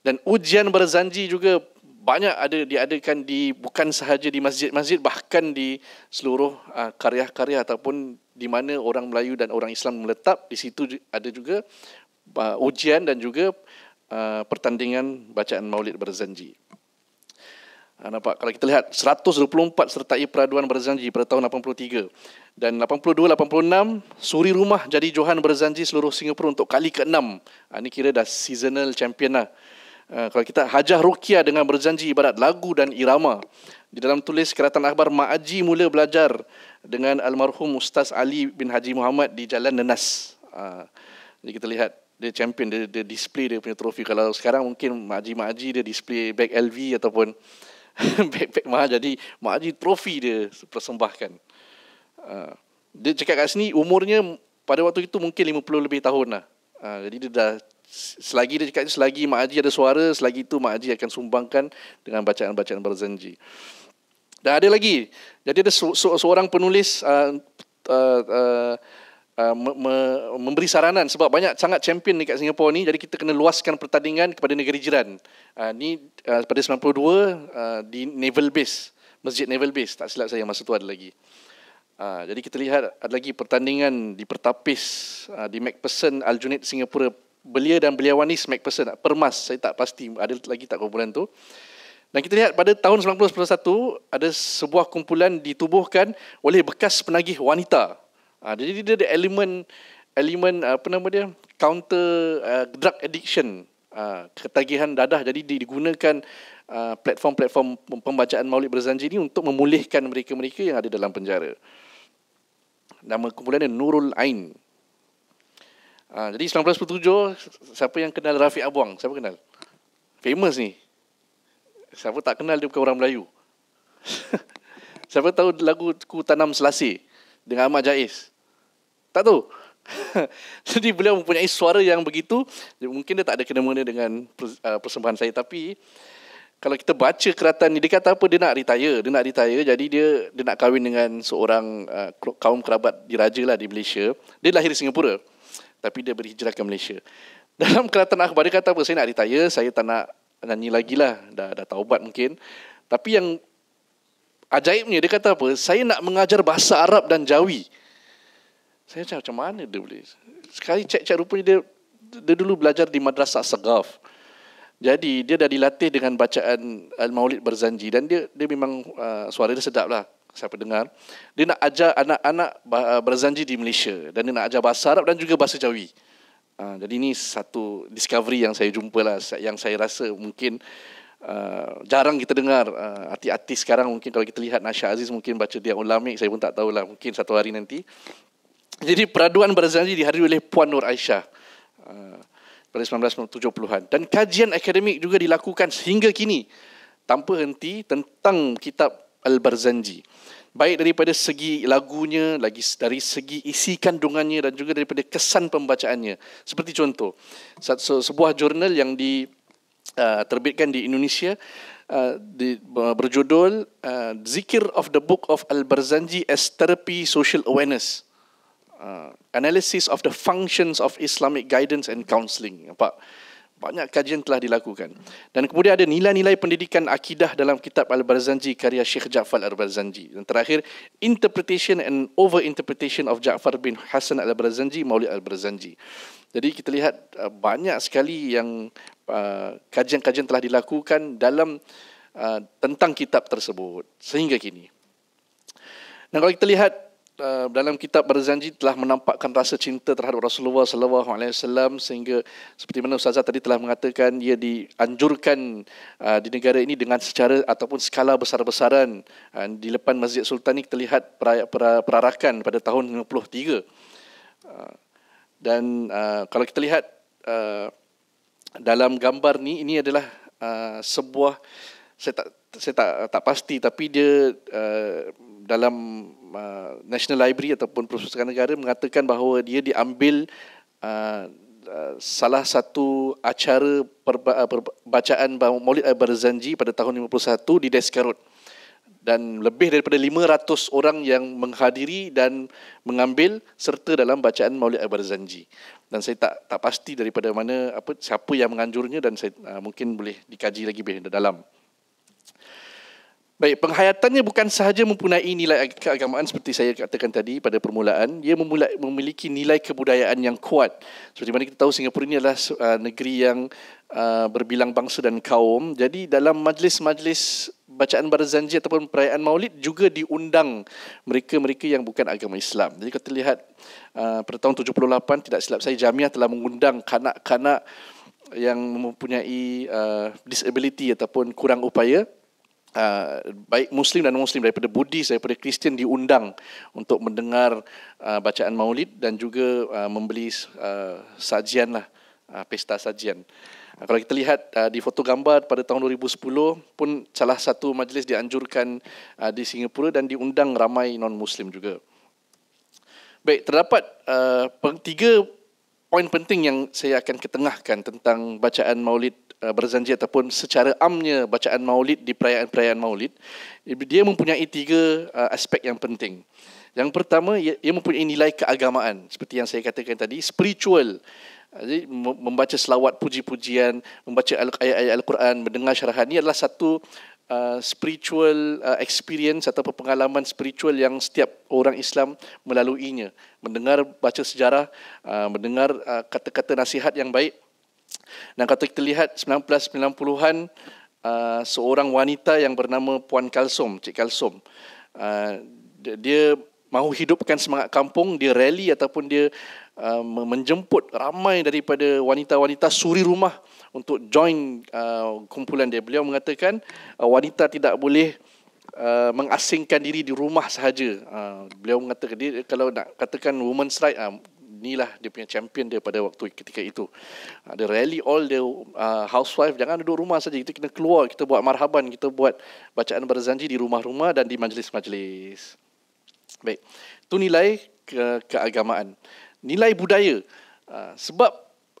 Dan ujian berzanji juga banyak ada diadakan di bukan sahaja di masjid-masjid bahkan di seluruh uh, karya-karya ataupun di mana orang Melayu dan orang Islam meletap di situ ada juga uh, ujian dan juga Uh, pertandingan bacaan maulid berzanji. Uh, nampak kalau kita lihat 124 sertai peraduan berzanji pada tahun 83 dan 82 86 suri rumah jadi Johan berzanji seluruh Singapura untuk kali ke-6. Ah, ini kira dah seasonal champion lah. Ah, kalau kita Hajah Rukia dengan berjanji ibarat lagu dan irama. Di dalam tulis Keratan Akhbar, Mak Haji mula belajar dengan almarhum Ustaz Ali bin Haji Muhammad di Jalan Nenas. jadi kita lihat dia champion dia, dia display dia punya trofi kalau sekarang mungkin makji makji dia display bag LV ataupun backpack mahal jadi makji trofi dia persembahkan uh, dia cakap kat sini umurnya pada waktu itu mungkin 50 lebih tahun lah. Ah, jadi dia dah selagi dia cakap selagi Mak ada suara selagi itu Mak akan sumbangkan dengan bacaan-bacaan berzanji. Dan ada lagi. Jadi ada seorang penulis uh, uh, uh, uh, me, me, memberi saranan sebab banyak sangat champion dekat Singapura ni jadi kita kena luaskan pertandingan kepada negeri jiran. Uh, ni uh, pada 92 uh, di Naval Base, Masjid Naval Base tak silap saya masa tu ada lagi. Uh, jadi kita lihat ada lagi pertandingan di Pertapis uh, di Macpherson Aljunied Singapura belia dan beliawan ni Macpherson ah, Permas saya tak pasti ada lagi tak kumpulan tu. Dan kita lihat pada tahun 1991 ada sebuah kumpulan ditubuhkan oleh bekas penagih wanita Ha, ah, jadi dia ada elemen elemen ah, apa nama dia counter uh, drug addiction uh, ketagihan dadah jadi digunakan uh, platform-platform pembacaan Maulid Berzanji ini untuk memulihkan mereka-mereka yang ada dalam penjara. Nama kumpulannya Nurul Ain. Uh, jadi 1977, siapa yang kenal Rafiq Abuang? Siapa kenal? Famous ni. Siapa tak kenal dia bukan orang Melayu. siapa tahu lagu Ku Tanam Selasih dengan Ahmad Jais? Tak tahu. Jadi beliau mempunyai suara yang begitu, mungkin dia tak ada kena-mengena dengan uh, persembahan saya tapi kalau kita baca keratan ni, dia kata apa? Dia nak retire. Dia nak retire. Jadi dia dia nak kahwin dengan seorang uh, kaum kerabat diraja lah di Malaysia. Dia lahir di Singapura. Tapi dia berhijrah ke Malaysia. Dalam keratan akhbar, dia kata apa? Saya nak retire. Saya tak nak nyanyi lagi lah. Dah, dah taubat mungkin. Tapi yang ajaibnya, dia kata apa? Saya nak mengajar bahasa Arab dan Jawi. Saya cakap macam mana dia boleh. Sekali cek-cek rupanya dia, dia dulu belajar di madrasah Segaf Jadi dia dah dilatih dengan bacaan Al-Maulid Berzanji. Dan dia dia memang uh, suara dia sedap lah. Siapa dengar. Dia nak ajar anak-anak uh, Berzanji di Malaysia. Dan dia nak ajar bahasa Arab dan juga bahasa Jawi. Uh, jadi ini satu discovery yang saya jumpa lah. Yang saya rasa mungkin uh, jarang kita dengar. Uh, hati-hati sekarang mungkin kalau kita lihat Nasha Aziz mungkin baca dia ulamik. Saya pun tak tahulah. Mungkin satu hari nanti. Jadi peraduan Barzanji dihadiri oleh Puan Nur Aisyah eh, pada 1970-an. Dan kajian akademik juga dilakukan sehingga kini tanpa henti tentang kitab Al-Barzanji. Baik daripada segi lagunya, lagi dari segi isi kandungannya dan juga daripada kesan pembacaannya. Seperti contoh, sebuah jurnal yang diterbitkan eh, di Indonesia eh, berjudul Zikir of the Book of Al-Barzanji as Therapy Social Awareness uh, analysis of the functions of Islamic guidance and counselling. Nampak? Banyak kajian telah dilakukan. Dan kemudian ada nilai-nilai pendidikan akidah dalam kitab Al-Barzanji karya Syekh Ja'far Al-Barzanji. Dan terakhir, interpretation and over-interpretation of Ja'far bin Hasan Al-Barzanji, Maulid Al-Barzanji. Jadi kita lihat ah, banyak sekali yang uh, kajian-kajian telah dilakukan dalam uh, tentang kitab tersebut sehingga kini. Dan kalau kita lihat Uh, dalam kitab Barzanji telah menampakkan rasa cinta terhadap Rasulullah sallallahu alaihi wasallam sehingga seperti mana ustazah tadi telah mengatakan ia dianjurkan uh, di negara ini dengan secara ataupun skala besar-besaran uh, di depan Masjid Sultan ini terlihat perarakan pada tahun 53. Uh, dan uh, kalau kita lihat uh, dalam gambar ni ini adalah uh, sebuah saya tak saya tak tak pasti tapi dia uh, dalam uh, National Library ataupun Perpustakaan Negara mengatakan bahawa dia diambil uh, uh salah satu acara perba- uh, perbacaan Maulid Al-Barzanji pada tahun 51 di Deskarut dan lebih daripada 500 orang yang menghadiri dan mengambil serta dalam bacaan Maulid Al-Barzanji dan saya tak tak pasti daripada mana apa siapa yang menganjurnya dan saya uh, mungkin boleh dikaji lagi lebih dalam Baik, penghayatannya bukan sahaja mempunyai nilai keagamaan seperti saya katakan tadi pada permulaan. Ia memulai, memiliki nilai kebudayaan yang kuat. Seperti mana kita tahu Singapura ini adalah uh, negeri yang uh, berbilang bangsa dan kaum. Jadi dalam majlis-majlis bacaan barzanji ataupun perayaan maulid juga diundang mereka-mereka yang bukan agama Islam. Jadi kita lihat uh, pada tahun 78, tidak silap saya, Jamiah telah mengundang kanak-kanak yang mempunyai uh, disability ataupun kurang upaya uh, baik Muslim dan non-Muslim daripada Buddhis daripada Kristian diundang untuk mendengar uh, bacaan Maulid dan juga uh, membeli uh, sajian lah uh, pesta sajian. Uh, kalau kita lihat uh, di foto gambar pada tahun 2010 pun salah satu majlis dianjurkan uh, di Singapura dan diundang ramai non-Muslim juga. Baik terdapat uh, tiga poin penting yang saya akan ketengahkan tentang bacaan maulid uh, berzanji ataupun secara amnya bacaan maulid di perayaan-perayaan maulid dia mempunyai tiga uh, aspek yang penting yang pertama ia mempunyai nilai keagamaan seperti yang saya katakan tadi spiritual uh, jadi membaca selawat puji-pujian membaca ayat-ayat al-Quran mendengar syarahan ini adalah satu uh, spiritual uh, experience atau pengalaman spiritual yang setiap orang Islam melaluinya mendengar baca sejarah uh, mendengar uh, kata-kata nasihat yang baik dan kalau kita lihat 1990-an uh, seorang wanita yang bernama Puan Kalsom Cik Kalsom uh, dia, dia mahu hidupkan semangat kampung dia rally ataupun dia uh, menjemput ramai daripada wanita-wanita suri rumah untuk join uh, kumpulan dia. Beliau mengatakan uh, wanita tidak boleh uh, mengasingkan diri di rumah sahaja. Uh, beliau mengatakan dia kalau nak katakan women's right uh, inilah dia punya champion dia pada waktu ketika itu. Ada uh, rally all the uh, housewife jangan duduk rumah saja kita kena keluar kita buat marhaban kita buat bacaan berzanji di rumah-rumah dan di majlis-majlis. Baik. tu nilai ke keagamaan. Nilai budaya. Uh, sebab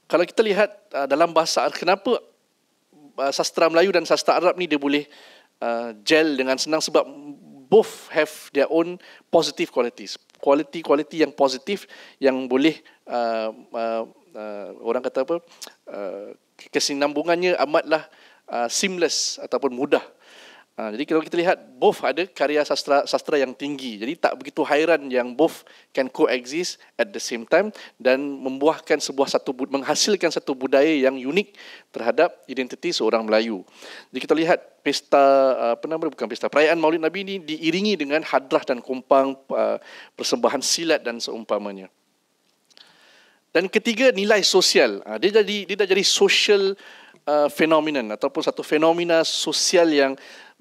kalau kita lihat uh, dalam bahasa kenapa uh, sastra Melayu dan sastra Arab ni dia boleh uh, gel dengan senang sebab both have their own positive qualities quality-quality yang positif yang boleh uh, uh, uh, orang kata apa uh, kesinambungannya amatlah uh, seamless ataupun mudah uh, Ha, jadi kalau kita lihat both ada karya sastra sastra yang tinggi. Jadi tak begitu hairan yang both can coexist at the same time dan membuahkan sebuah satu menghasilkan satu budaya yang unik terhadap identiti seorang Melayu. Jadi kita lihat pesta ah, apa nama bukan pesta perayaan Maulid Nabi ini diiringi dengan hadrah dan kumpang ah, persembahan silat dan seumpamanya. Dan ketiga nilai sosial. Dia jadi dia dah jadi social fenomena ataupun satu fenomena sosial yang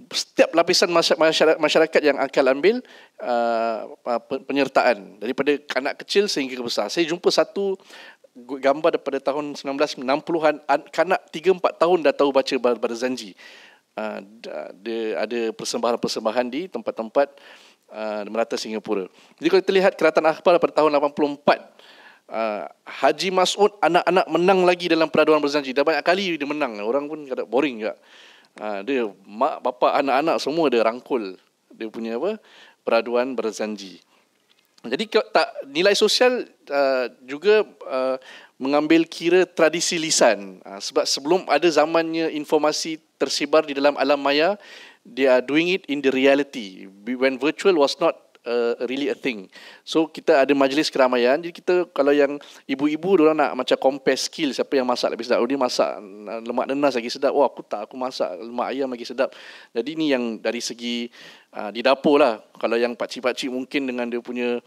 setiap lapisan masyarakat, masyarakat yang akan ambil uh, penyertaan daripada kanak kecil sehingga ke besar. Saya jumpa satu gambar daripada tahun 1960-an kanak 3 4 tahun dah tahu baca bahasa Zanji. ada uh, ada persembahan-persembahan di tempat-tempat uh, merata Singapura. Jadi kalau kita lihat Keratan Akhbar pada tahun 84 uh, Haji Mas'ud anak-anak menang lagi dalam peraduan berzanji. Dah banyak kali dia menang. Orang pun kata boring juga ha, dia mak bapa anak-anak semua dia rangkul dia punya apa peraduan berzanji jadi tak nilai sosial uh, juga uh, mengambil kira tradisi lisan uh, sebab sebelum ada zamannya informasi tersebar di dalam alam maya they are doing it in the reality when virtual was not uh, really a thing. So kita ada majlis keramaian. Jadi kita kalau yang ibu-ibu orang nak macam compare skill siapa yang masak lebih sedap. Oh dia masak uh, lemak nenas lagi sedap. Oh aku tak aku masak lemak ayam lagi sedap. Jadi ni yang dari segi uh, di dapur lah. Kalau yang pakcik-pakcik mungkin dengan dia punya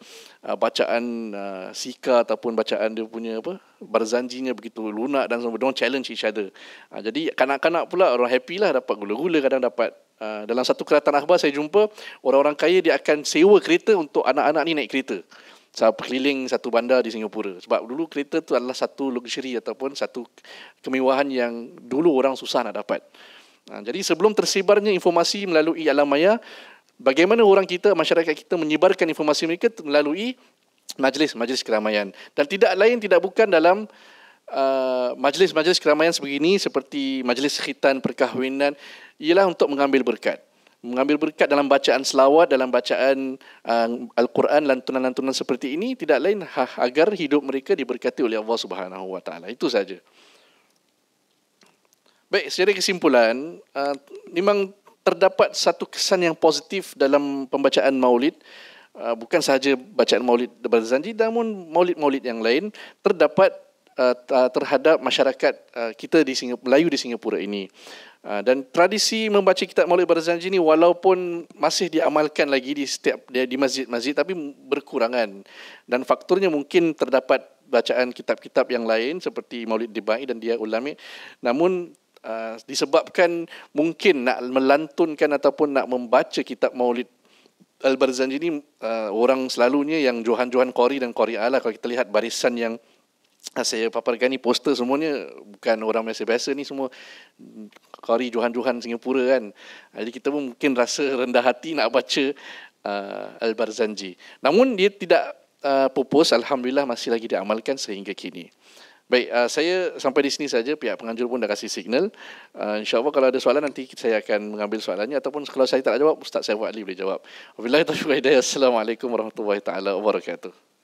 uh, bacaan uh, sika ataupun bacaan dia punya apa barzanjinya begitu lunak dan semua. Mereka challenge each other. Uh, jadi kanak-kanak pula orang happy lah dapat gula-gula kadang dapat Ah, dalam satu kelihatan akhbar saya jumpa orang-orang kaya dia akan sewa kereta untuk anak-anak ni naik kereta sebab keliling satu bandar di Singapura sebab dulu kereta tu adalah satu luxury ataupun satu kemewahan yang dulu orang susah nak dapat ah, jadi sebelum tersebarnya informasi melalui alam maya bagaimana orang kita masyarakat kita menyebarkan informasi mereka melalui majlis-majlis keramaian dan tidak lain tidak bukan dalam uh, majlis-majlis keramaian sebegini seperti majlis khitan perkahwinan ialah untuk mengambil berkat. Mengambil berkat dalam bacaan selawat, dalam bacaan uh, Al-Quran, lantunan-lantunan seperti ini tidak lain hah agar hidup mereka diberkati oleh Allah Subhanahu Wa Itu saja. Baik, secara kesimpulan, uh, memang terdapat satu kesan yang positif dalam pembacaan maulid. Uh, bukan sahaja bacaan maulid Dabar Zanji, namun maulid-maulid yang lain terdapat Eh, eh, terhadap masyarakat eh, kita di Singapura, Melayu di Singapura ini. dan tradisi membaca kitab Maulid Barzanji ini walaupun masih diamalkan lagi di setiap di, masjid-masjid tapi berkurangan dan fakturnya mungkin terdapat bacaan kitab-kitab yang lain seperti Maulid Dibai dan Dia Ulami namun disebabkan mungkin nak melantunkan ataupun nak membaca kitab Maulid Al-Barzanji ini uh, orang selalunya yang Johan-Johan Qori dan Qori Allah kalau kita lihat barisan yang Ah, saya paparkan ni poster semuanya bukan orang biasa-biasa ni semua kari Johan-Johan Singapura kan. Ah, jadi kita pun mungkin rasa rendah hati nak baca uh, Al-Barzanji. Namun dia tidak uh, pupus, Alhamdulillah masih lagi diamalkan sehingga kini. Baik, uh, saya sampai di sini saja. Pihak penganjur pun dah kasih signal. Uh, InsyaAllah kalau ada soalan nanti saya akan mengambil soalannya. Ataupun kalau saya tak jawab, Ustaz Syafiq Ali boleh jawab. Wabillahi Assalamualaikum warahmatullahi wabarakatuh.